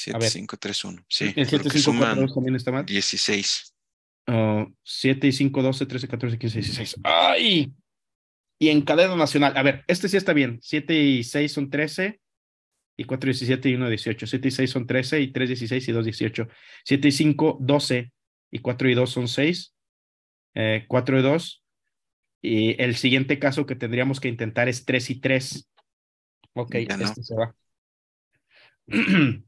Speaker 3: 7531. Sí. El 2 también está mal. 16. 7 y 5, 12, 13, 14, 15, 16. ¡Ay! Y en cadena nacional. A ver, este sí está bien. 7 y 6 son 13. Y 4, 17 y 1, 18. 7 y 6 son 13. Y 3, 16 y 2, 18. 7 y 5, 12. Y 4 y 2 son 6. Eh, 4 y 2. Y el siguiente caso que tendríamos que intentar es 3 y 3. Ok, este se va.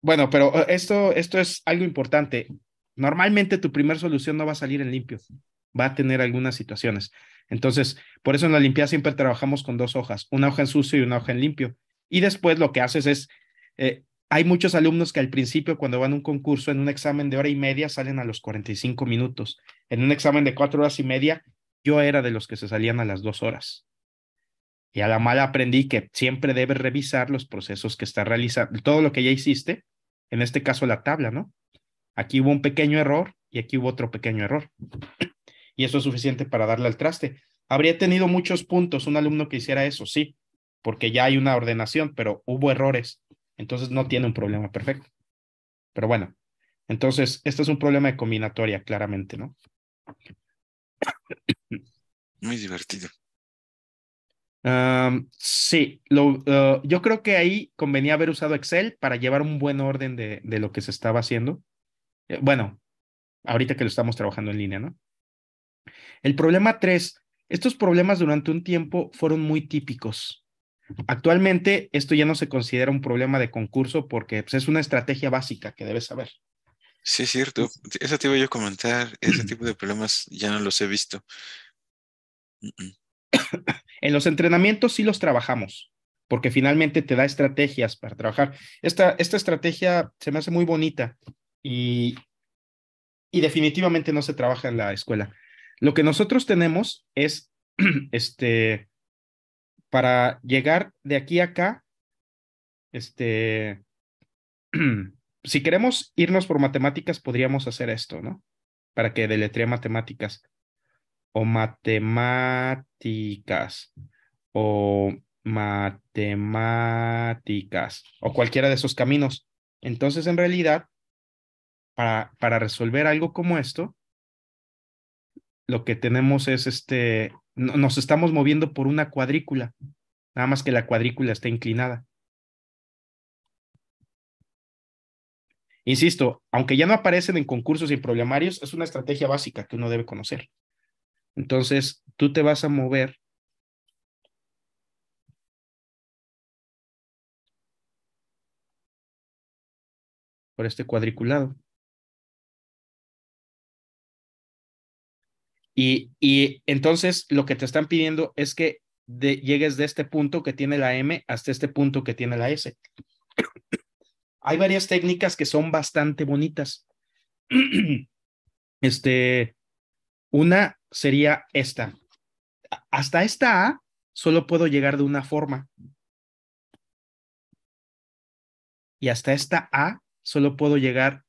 Speaker 3: Bueno, pero eh, esto, esto es algo importante. Normalmente tu primer solución no va a salir en limpio, va a tener algunas situaciones. Entonces, por eso en la limpieza siempre trabajamos con dos hojas, una hoja en sucio y una hoja en limpio. Y después lo que haces es, eh, hay muchos alumnos que al principio cuando van a un concurso, en un examen de hora y media, salen a los 45 minutos. En un examen de cuatro horas y media, yo era de los que se salían a las dos horas. Y a la mala aprendí que siempre debes revisar los procesos que está realizando, todo lo que ya hiciste, en este caso la tabla, ¿no? Aquí hubo un pequeño error y aquí hubo otro pequeño error. Y eso es suficiente para darle al traste. Habría tenido muchos puntos un alumno que hiciera eso, sí, porque ya hay una ordenación, pero hubo errores. Entonces no tiene un problema perfecto. Pero bueno, entonces este es un problema de combinatoria, claramente, ¿no?
Speaker 2: Muy divertido
Speaker 3: sí, eh, yo creo que ahí convenía haber usado Excel para llevar un buen orden de, lo que se estaba haciendo. Eh, bueno, ahorita que lo estamos trabajando en línea, ¿no? El problema tres, estos problemas durante un tiempo fueron muy típicos. Actualmente esto ya no se considera un problema de concurso porque pues, es una estrategia básica que debes saber.
Speaker 2: Sí, es cierto. Eso te iba a comentar. Ese tipo de problemas ya no los he visto.
Speaker 3: Mm, mm. en los entrenamientos sí los trabajamos, porque finalmente te da estrategias para trabajar. Esta, esta estrategia se me hace muy bonita y, definitivamente no se trabaja en la escuela. Lo que nosotros tenemos es, este, para llegar de aquí a acá, este, si queremos irnos por matemáticas, podríamos hacer esto, ¿no? Para que deletree matemáticas o matemáticas o matemáticas o cualquiera de esos caminos. Entonces, en realidad, para, resolver algo como esto, lo que tenemos es este, nos estamos moviendo por una cuadrícula, nada más que la cuadrícula está inclinada. Insisto, aunque ya no aparecen en concursos y problemarios, es una estrategia básica que uno debe conocer. Entonces, tú te vas a mover
Speaker 1: por este cuadriculado.
Speaker 3: Y, entonces lo que te están pidiendo es que llegues de este punto que tiene la M hasta este punto que tiene la S. Hay varias técnicas que son bastante bonitas. Este, una sería esta. Hasta esta A solo puedo llegar de una forma. Y hasta esta A solo puedo llegar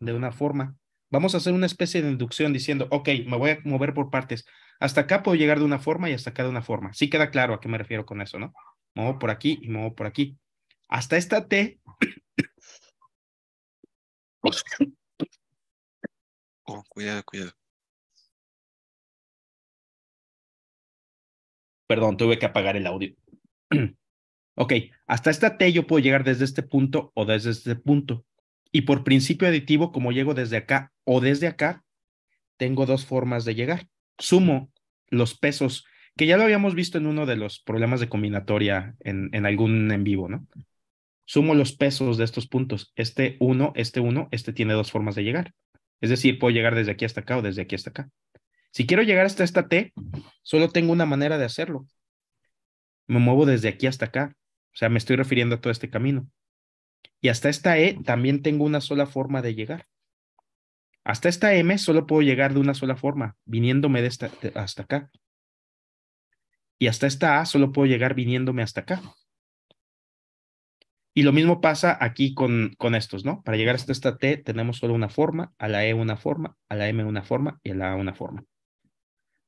Speaker 3: de una forma. Vamos a hacer una especie de inducción diciendo, ok, me voy a mover por partes. Hasta acá puedo llegar de una forma y hasta acá de una forma. Sí queda claro a qué me refiero con eso, ¿no? muevo por aquí y muevo por aquí. Hasta esta T.
Speaker 1: Oh, cuidado, cuidado.
Speaker 3: Perdón, tuve que apagar el audio. ok, hasta esta T yo puedo llegar desde este punto o desde este punto. Y por principio aditivo, como llego desde acá o desde acá, tengo dos formas de llegar. Sumo los pesos, que ya lo habíamos visto en uno de los problemas de combinatoria en, algún en vivo, ¿no? Sumo los pesos de estos puntos. Este 1, este 1, este tiene dos formas de llegar. Es decir, puedo llegar desde aquí hasta acá o desde aquí hasta acá. Si quiero llegar hasta esta T, solo tengo una manera de hacerlo. Me muevo desde aquí hasta acá. O sea, me estoy refiriendo a todo este camino. Y hasta esta E también tengo una sola forma de llegar. Hasta esta M solo puedo llegar de una sola forma, viniéndome de esta, hasta acá. Y hasta esta A solo puedo llegar viniéndome hasta acá. Y lo mismo pasa aquí con, con estos, ¿no? Para llegar hasta esta T tenemos solo una forma, a la E una forma, a la M una forma y a la A una forma.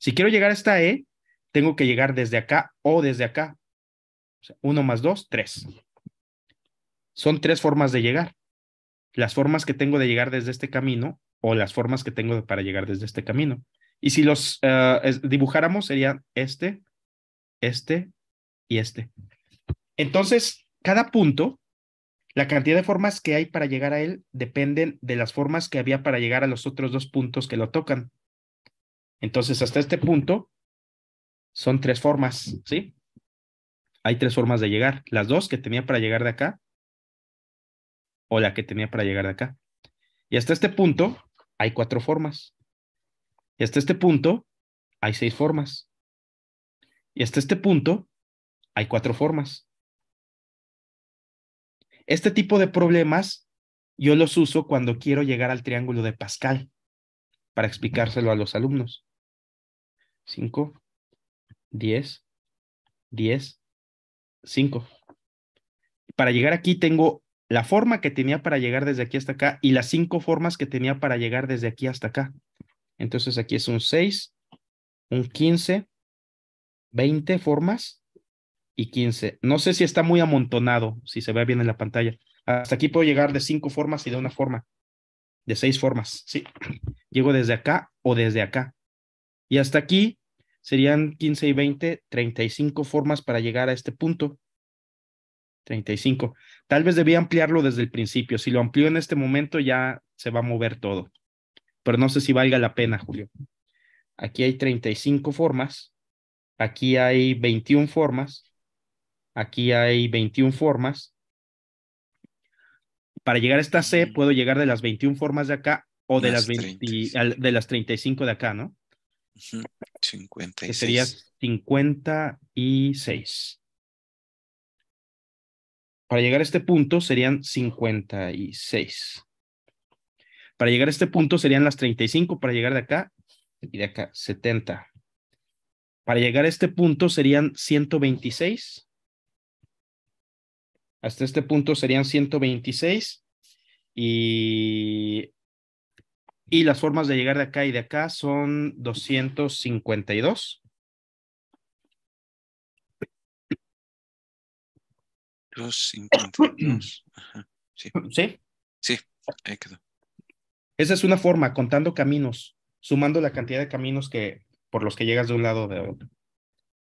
Speaker 3: Si quiero llegar a esta E, tengo que llegar desde acá o desde acá. uno más dos, tres. Son tres formas de llegar. Las formas que tengo de llegar desde este camino o las formas que tengo para llegar desde este camino. Y si los eh, dibujáramos, serían este, este y este. Entonces, cada punto, la cantidad de formas que hay para llegar a él dependen de las formas que había para llegar a los otros dos puntos que lo tocan. Entonces, hasta este punto, son tres formas, ¿sí? Hay tres formas de llegar. Las dos que tenía para llegar de acá o la que tenía para llegar de acá. Y hasta este punto, hay cuatro formas. Y hasta este punto, hay seis formas. Y hasta este punto, hay cuatro formas. Este tipo de problemas yo los uso cuando quiero llegar al triángulo de Pascal para explicárselo a los alumnos. 5, 10, 10, 5. Para llegar aquí tengo la forma que tenía para llegar desde aquí hasta acá y las 5 formas que tenía para llegar desde aquí hasta acá. Entonces aquí es un 6, un 15, 20 formas y 15. No sé si está muy amontonado, si se ve bien en la pantalla. Hasta aquí puedo llegar de 5 formas y de una forma, de seis formas, ¿sí? Llego desde acá o desde acá. Y hasta aquí serían 15 y 20, 35 formas para llegar a este punto. 35. Tal vez debía ampliarlo desde el principio. Si lo amplió en este momento ya se va a mover todo. Pero no sé si valga la pena, Julio. Aquí hay 35 formas. Aquí hay 21 formas. Aquí hay 21 formas. Para llegar a esta C, mm. puedo llegar de las 21 formas de acá o de las, de las 35 de acá, ¿no? 56. Que sería 56. Para llegar a este punto serían 56. Para llegar a este punto serían las 35 para llegar de acá y de acá 70. Para llegar a este punto serían 126. Hasta este punto serían 126 y y las formas de llegar de acá y de acá son 252. 252. sí. ¿Sí? Sí, ahí quedó. Esa es una forma, contando caminos, sumando la cantidad de caminos que, por los que llegas de un lado o de otro.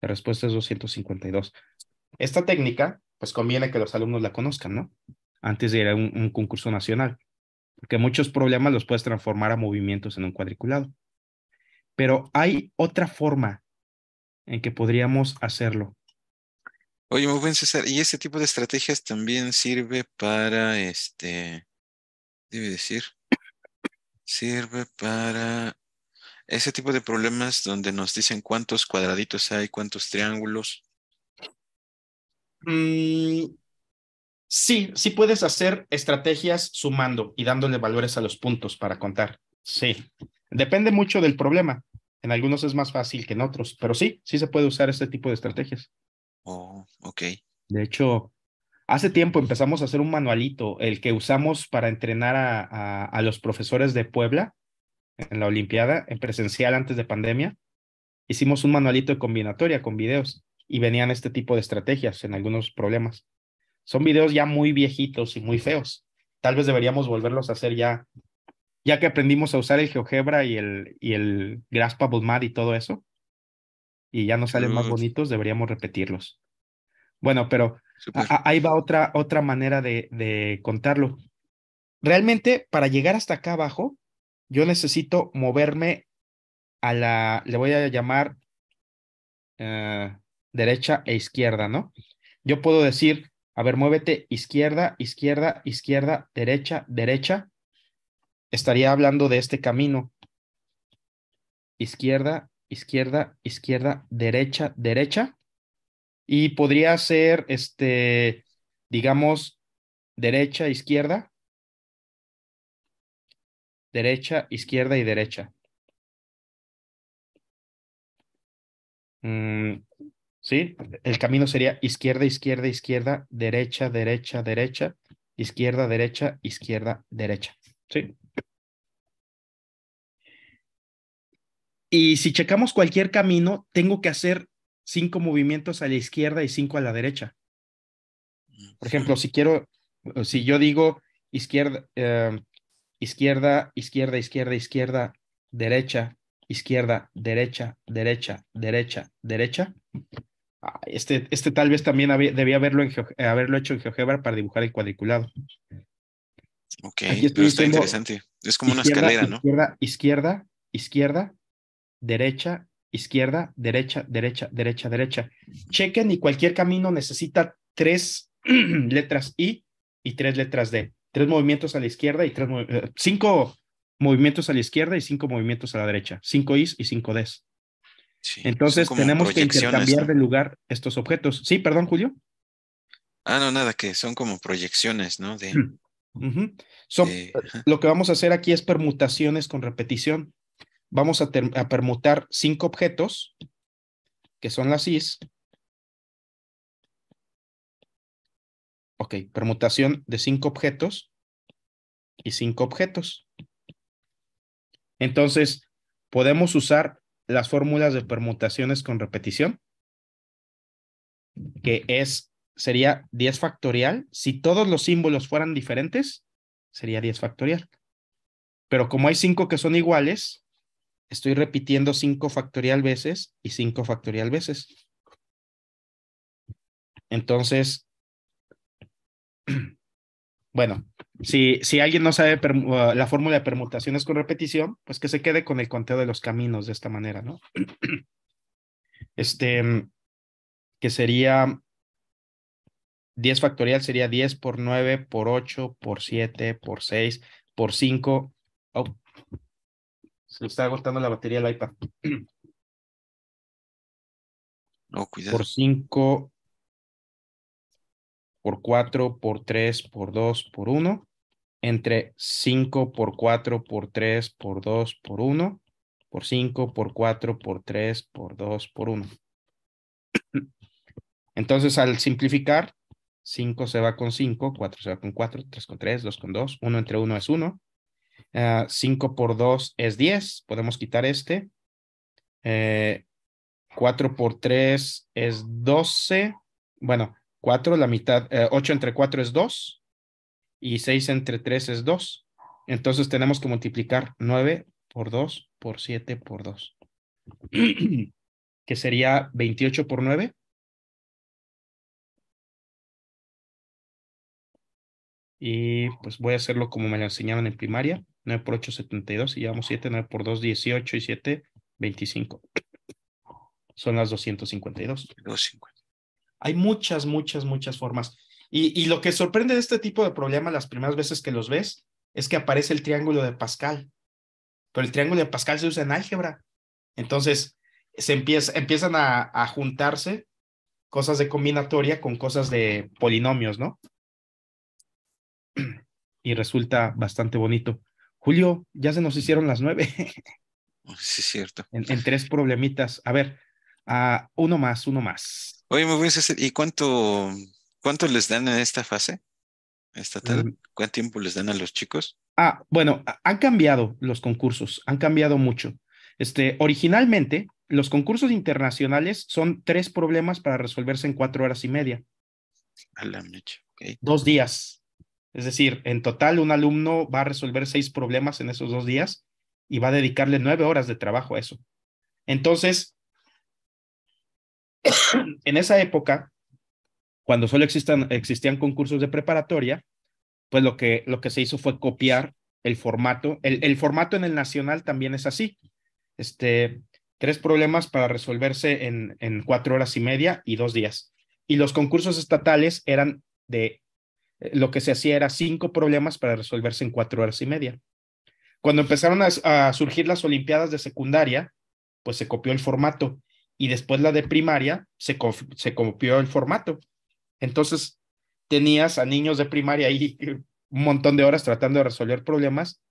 Speaker 3: La respuesta es 252. Esta técnica, pues conviene que los alumnos la conozcan, ¿no? Antes de ir a un concurso nacional porque muchos problemas los puedes transformar a movimientos en un cuadriculado. Pero hay otra forma en que podríamos hacerlo.
Speaker 2: Oye, muy buen César, y ese tipo de estrategias también sirve para este, debe decir, sirve para ese tipo de problemas donde nos dicen cuántos cuadraditos hay, cuántos triángulos.
Speaker 3: Mm, Sí, sí puedes hacer estrategias sumando y dándole valores a los puntos para contar. Sí, depende mucho del problema. En algunos es más fácil que en otros, pero sí, sí se puede usar este tipo de estrategias. Oh, ok. De hecho, hace tiempo empezamos a hacer un manualito, el que usamos para entrenar a, a los profesores de Puebla en la Olimpiada, en presencial antes de pandemia. Hicimos un manualito de combinatoria con videos y venían este tipo de estrategias en algunos problemas son videos ya muy viejitos y muy feos. Tal vez deberíamos volverlos a hacer ya, ya que aprendimos a usar el GeoGebra y el, y el Graspable Mat y todo eso. Y ya no salen más bonitos, deberíamos repetirlos. Bueno, pero pues. ahí va otra, otra manera de, de contarlo. Realmente, para llegar hasta acá abajo, yo necesito moverme a la, le voy a llamar eh, derecha e izquierda, ¿no? Yo puedo decir, a ver, muévete izquierda, izquierda, izquierda, derecha, derecha. Estaría hablando de este camino. Izquierda, izquierda, izquierda, derecha, derecha. Y podría ser, este, digamos, derecha, izquierda. Derecha, izquierda y derecha. Mm, ¿sí? El camino sería izquierda, izquierda, izquierda, derecha, derecha, derecha, izquierda, derecha, izquierda, derecha, ¿sí? Y si checamos cualquier camino, tengo que hacer cinco movimientos a la izquierda y cinco a la derecha. Por ejemplo, si quiero, si yo digo izquierda, em, izquierda, izquierda, izquierda, izquierda, derecha, izquierda, derecha, derecha, derecha, derecha, este, este tal vez también debía haberlo, haberlo hecho en GeoGebra para dibujar el cuadriculado. Ok, pero está interesante. Es como una escalera, ¿no? Izquierda, izquierda, izquierda, derecha, izquierda, derecha, derecha, derecha, derecha. Chequen y cualquier camino necesita tres letras I y tres letras D. Tres movimientos a la izquierda y tres, cinco movimientos a la izquierda y cinco movimientos a la derecha. Cinco Is y cinco Ds. Entonces tenemos que intercambiar de lugar estos objetos. Sí, perdón, Julio.
Speaker 2: Ah, no, nada, que son como proyecciones, ¿no? De,
Speaker 3: mm. son, eh, Lo que vamos a hacer aquí es permutaciones con repetición. Vamos a, a permutar cinco objetos, que son las is. Ok, permutación de cinco objetos y cinco objetos. Entonces, podemos usar las fórmulas de permutaciones con repetición, que es, sería 10 factorial. Si todos los símbolos fueran diferentes, sería 10 factorial. Pero como hay 5 que son iguales, estoy repitiendo 5 factorial veces y 5 factorial veces. Entonces, bueno, si, alguien no sabe uh, la fórmula de permutaciones con repetición, pues que se quede con el conteo de los caminos de esta manera, ¿no? Este, que sería 10 factorial sería 10 por 9, por 8, por 7, por 6, por 5. se le está agotando la batería el iPad. No, cuidado. Por 5, por 4, por 3, por 2, por 1, entre 5 por 4, por 3, por 2, por 1, por 5, por 4, por 3, por 2, por 1. Entonces, al simplificar, 5 se va con 5, 4 se va con 4, 3 con 3, 2 con 2, 1 entre 1 es 1. 5 ah, por 2 es 10, podemos quitar este. 4 eh, por 3 es 12. Bueno, la mitad, 8 eh, entre 4 es 2 y 6 entre 3 es 2. Entonces tenemos que multiplicar 9 por 2 por 7 por 2, que sería 28 por 9. Y pues voy a hacerlo como me lo enseñaron en primaria, 9 por 8, 72, y llevamos 7, 9 por 2, 18, y 7, 25. Son las 252. 250. Hay muchas, muchas, muchas formas. Y, lo que sorprende de este tipo de problemas las primeras veces que los ves es que aparece el triángulo de Pascal. Pero el triángulo de Pascal se usa en álgebra. Entonces, se empieza, empiezan a, juntarse cosas de combinatoria con cosas de polinomios, ¿no? Y resulta bastante bonito. Julio, ya se nos hicieron las nueve. Sí, es cierto. En, tres problemitas. A ver, ah, uno más, uno
Speaker 2: más. Oye, me voy a ¿y cuánto, cuánto les dan en esta fase? estatal? Mm. ¿Cuánto tiempo les dan a los chicos?
Speaker 3: Ah, bueno, han cambiado los concursos, han cambiado mucho. Este, originalmente, los concursos internacionales son tres problemas para resolverse en cuatro horas y media. Dos días. Es decir, en total, un alumno va a resolver seis problemas en esos dos días y va a dedicarle nueve horas de trabajo a eso. Entonces, en esa época, cuando solo existían concursos de preparatoria, pues lo que, se hizo fue copiar el formato. El, formato en el nacional también es así. Este, tres problemas para resolverse en, cuatro horas y media y dos días. Y los concursos estatales eran de, eh, lo que se hacía era cinco problemas para resolverse en cuatro horas y media. Cuando empezaron a, a surgir las Olimpiadas de secundaria, pues se copió el formato y después la de primaria se, se copió el formato. Entonces, tenías a niños de primaria ahí un montón de horas tratando de resolver problemas,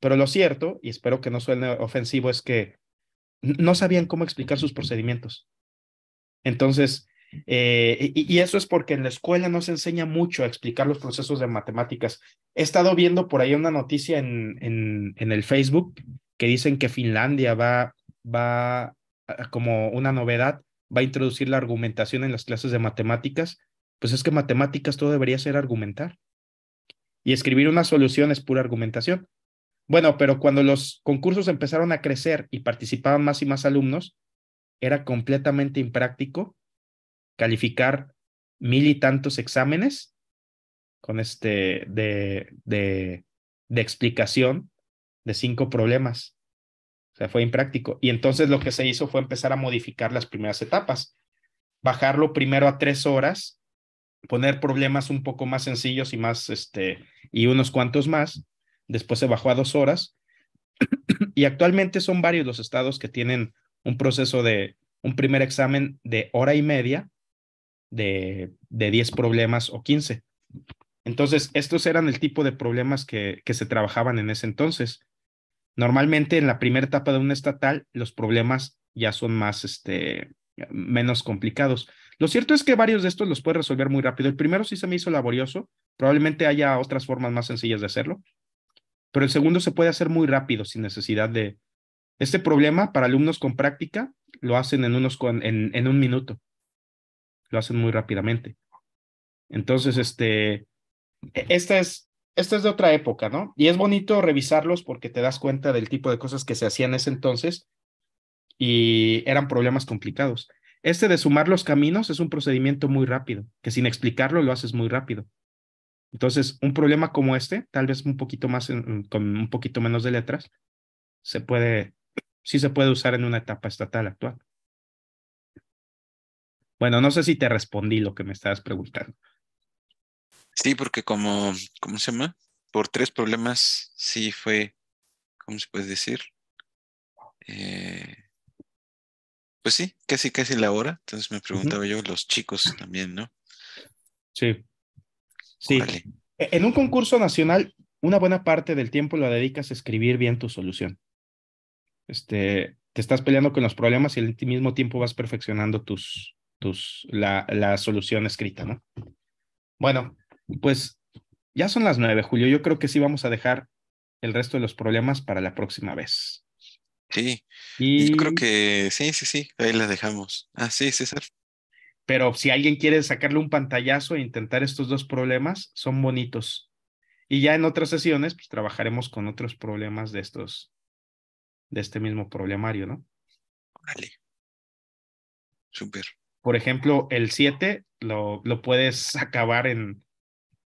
Speaker 3: pero lo cierto, y espero que no suene ofensivo, es que no sabían cómo explicar sus procedimientos. Entonces, eh, y, eso es porque en la escuela no se enseña mucho a explicar los procesos de matemáticas. He estado viendo por ahí una noticia en, en, en el Facebook que dicen que Finlandia va, va como una novedad, va a introducir la argumentación en las clases de matemáticas, pues es que matemáticas todo debería ser argumentar. Y escribir una solución es pura argumentación. Bueno, pero cuando los concursos empezaron a crecer y participaban más y más alumnos, era completamente impráctico calificar mil y tantos exámenes con este de, de, explicación de cinco problemas fue impráctico. Y entonces lo que se hizo fue empezar a modificar las primeras etapas. Bajarlo primero a tres horas, poner problemas un poco más sencillos y más, este, y unos cuantos más. Después se bajó a dos horas. y actualmente son varios los estados que tienen un proceso de un primer examen de hora y media de, de 10 problemas o 15. Entonces, estos eran el tipo de problemas que, que se trabajaban en ese entonces. Normalmente en la primera etapa de un estatal los problemas ya son más, este, menos complicados. Lo cierto es que varios de estos los puede resolver muy rápido. El primero sí se me hizo laborioso, probablemente haya otras formas más sencillas de hacerlo, pero el segundo se puede hacer muy rápido sin necesidad de... Este problema para alumnos con práctica lo hacen en, unos con, en, en un minuto, lo hacen muy rápidamente. Entonces, este, e, esta es esta es de otra época, ¿no? Y es bonito revisarlos porque te das cuenta del tipo de cosas que se hacían en ese entonces y eran problemas complicados. Este de sumar los caminos es un procedimiento muy rápido, que sin explicarlo lo haces muy rápido. Entonces, un problema como este, tal vez un poquito más, con un poquito menos de letras, se puede, sí se puede usar en una etapa estatal actual. Bueno, no sé si te respondí lo que me estabas preguntando.
Speaker 2: Sí, porque como, ¿cómo se llama? Por tres problemas sí fue, ¿cómo se puede decir? Eh, pues sí, casi, casi la hora. Entonces me preguntaba yo, los chicos también, ¿no? Sí. Sí. E-,
Speaker 3: en un concurso nacional, una buena parte del tiempo lo dedicas a escribir bien tu solución. Este, te estás peleando con los problemas y al mismo tiempo vas perfeccionando tus, tus, la, la solución escrita, ¿no? Bueno, pues ya son las nueve, Julio. Yo creo que sí vamos a dejar el resto de los problemas para la próxima vez.
Speaker 2: Sí. Yo creo que sí, sí, sí. Ahí las dejamos. Ah, sí, César.
Speaker 3: Pero si alguien quiere sacarle un pantallazo e intentar estos dos problemas,
Speaker 2: son bonitos.
Speaker 3: Y ya en otras sesiones, pues trabajaremos con otros problemas de estos, de este mismo problemario, ¿no? Vale. Súper. Por ejemplo, el 7 lo, lo puedes acabar en,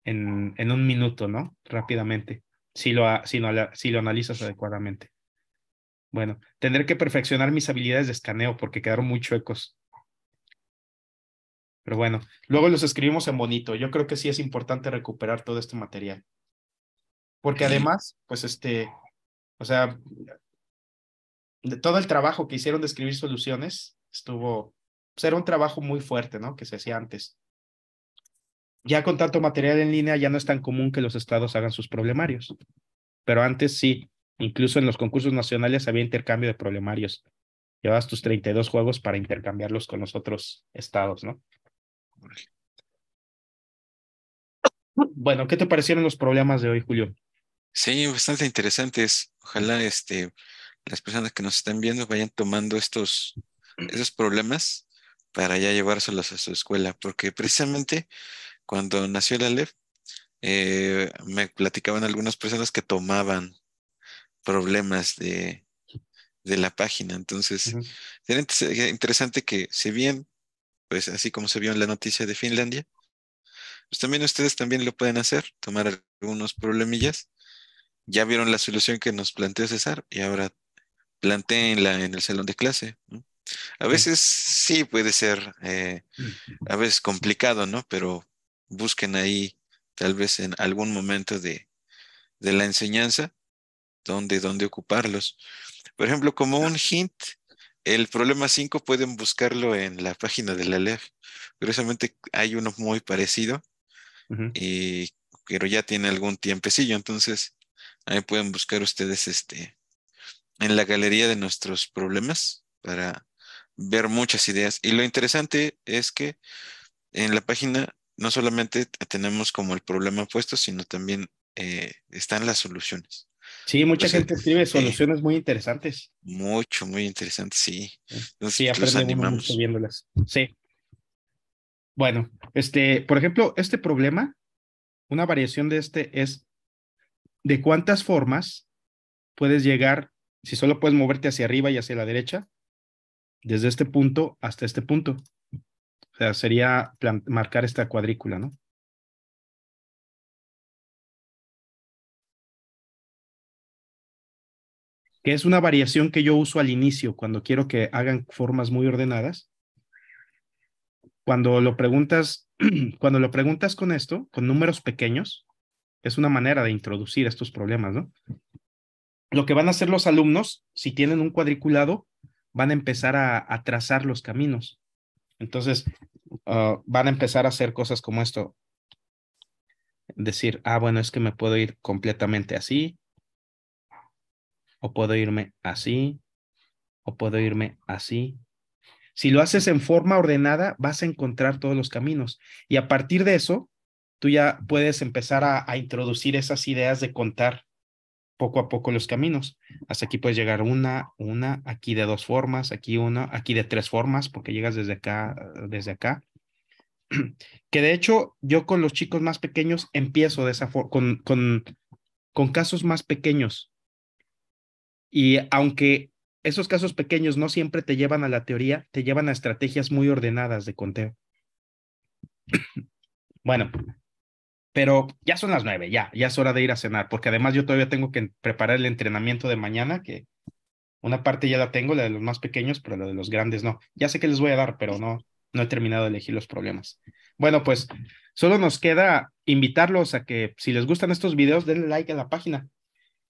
Speaker 3: en, un minuto, ¿no? Rápidamente, si lo, analizas adecuadamente. Bueno, tendré que perfeccionar mis habilidades de escaneo porque quedaron muy chuecos. Pero bueno, luego los escribimos en bonito. Yo creo que sí es importante recuperar todo este material. Porque además, pues este, o sea, todo el trabajo que hicieron de escribir soluciones estuvo, será pues, un trabajo muy fuerte, ¿no? Que se hacía antes ya con tanto material en línea ya no es tan común que los estados hagan sus problemarios, pero antes sí, incluso en los concursos nacionales había intercambio de problemarios. Llevabas tus 32 juegos para intercambiarlos con los otros estados, ¿no? Bueno, ¿qué te parecieron los problemas de hoy, Julio?
Speaker 2: Sí, bastante interesantes. Ojalá este, las personas que nos están viendo vayan tomando estos esos problemas para ya llevárselos a su escuela, porque precisamente cuando nació la LEF, eh, me platicaban algunas personas que tomaban problemas de, la página. Entonces, interesante que si bien, pues así como se vio en la noticia de Finlandia, pues también ustedes también lo pueden hacer, tomar algunos problemillas. Ya vieron la solución que nos planteó César y ahora planteenla en el salón de clase. A veces sí puede ser, eh, a veces complicado, ¿no? Pero busquen ahí, tal vez en algún momento de, de la enseñanza, donde, donde ocuparlos. Por ejemplo, como un hint, el problema 5 pueden buscarlo en la página de la LEF. Curiosamente hay uno muy parecido, y, pero ya tiene algún tiempecillo, entonces ahí pueden buscar ustedes este en la galería de nuestros problemas para ver muchas ideas. Y lo interesante es que en la página no solamente tenemos como el problema puesto, sino también eh, están las soluciones. Sí, mucha gente escribe soluciones
Speaker 3: muy interesantes.
Speaker 2: Mucho, muy interesantes, sí. Eh, sí, aprendemos viéndolas. Sí.
Speaker 3: Bueno, este, por ejemplo, este problema, una variación de este es de cuántas formas puedes llegar, si solo puedes moverte hacia arriba y hacia la derecha, desde este punto hasta este punto. O sea, sería marcar esta cuadrícula, ¿no?
Speaker 1: que es una variación
Speaker 3: que yo uso al inicio cuando quiero que hagan formas muy ordenadas. Cuando lo preguntas, cuando lo preguntas con esto, con números pequeños, es una manera de introducir estos problemas, ¿no? Lo que van a hacer los alumnos, si tienen un cuadriculado, van a empezar a, a trazar los caminos. Entonces, ah, van a empezar a hacer cosas como esto. Decir, ah, bueno, es que me puedo ir completamente así, o puedo irme así, o puedo irme así. Si lo haces en forma ordenada, vas a encontrar todos los caminos. Y a partir de eso, tú ya puedes empezar a introducir esas ideas de contar poco a poco los caminos. Hasta aquí puedes llegar una, una, aquí de dos formas, aquí una, aquí de tres formas, porque llegas desde acá, desde acá. Que de hecho, yo con los chicos más pequeños empiezo de esa con, con, con casos más pequeños. Y aunque esos casos pequeños no siempre te llevan a la teoría, te llevan a estrategias muy ordenadas de conteo. Bueno, pero ya son las nueve, ya, ya es hora de ir a cenar, porque además yo todavía tengo que preparar el entrenamiento de mañana, que una parte ya la tengo, la de los más pequeños, pero la de los grandes no. Ya sé que les voy a dar, pero no, no he terminado de elegir los problemas. Bueno, pues solo nos queda invitarlos a que si les gustan estos videos, denle like a la página.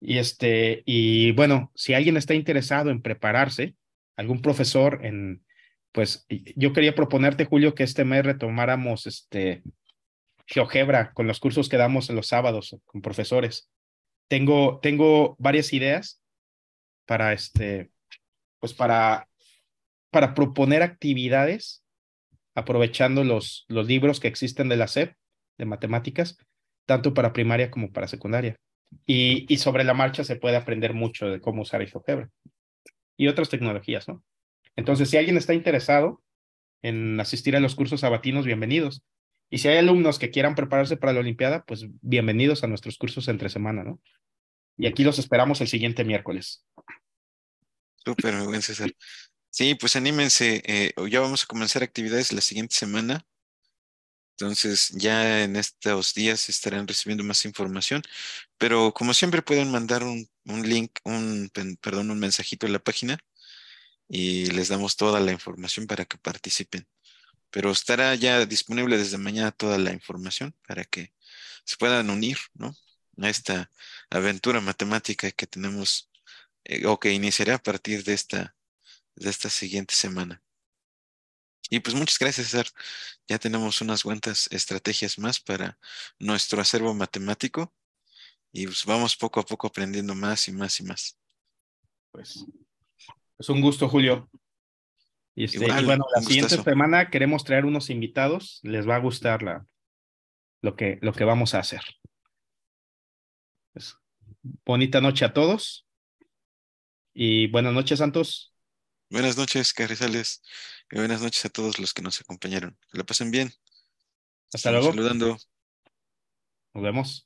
Speaker 3: Y este, y bueno, si alguien está interesado en prepararse, algún profesor en, pues yo quería proponerte, Julio, que este mes retomáramos este, GeoGebra, con los cursos que damos en los sábados con profesores. Tengo, tengo varias ideas para este, pues para, para proponer actividades aprovechando los, los libros que existen de la SEP, de matemáticas, tanto para primaria como para secundaria. Y, sobre la marcha se puede aprender mucho de cómo usar GeoGebra y otras tecnologías, ¿no? Entonces, si alguien está interesado en asistir a los cursos sabatinos, bienvenidos. Y si hay alumnos que quieran prepararse para la Olimpiada, pues bienvenidos a nuestros cursos entre semana, ¿no? Y aquí los esperamos el siguiente miércoles.
Speaker 2: Súper, buen César. Sí, pues anímense. Eh, ya vamos a comenzar actividades la siguiente semana. Entonces, ya en estos días estarán recibiendo más información. Pero como siempre, pueden mandar un, link, un, perdón, un mensajito a la página y les damos toda la información para que participen pero estará ya disponible desde mañana toda la información para que se puedan unir, A esta aventura matemática que tenemos eh, o que iniciará a partir de esta, de esta siguiente semana. Y pues muchas gracias, César. Ya tenemos unas cuantas estrategias más para nuestro acervo matemático y pues vamos poco a poco aprendiendo más y más y más. Pues es un gusto, Julio. Este, y bueno, la siguiente
Speaker 3: semana queremos traer unos invitados, les va a gustar la, lo, que, lo que vamos a hacer. bonita noche a todos y buenas
Speaker 2: noches, Santos. Buenas noches, Carrizales, y buenas noches a todos los que nos acompañaron. Que la pasen bien. Hasta luego. Saludando. Nos vemos.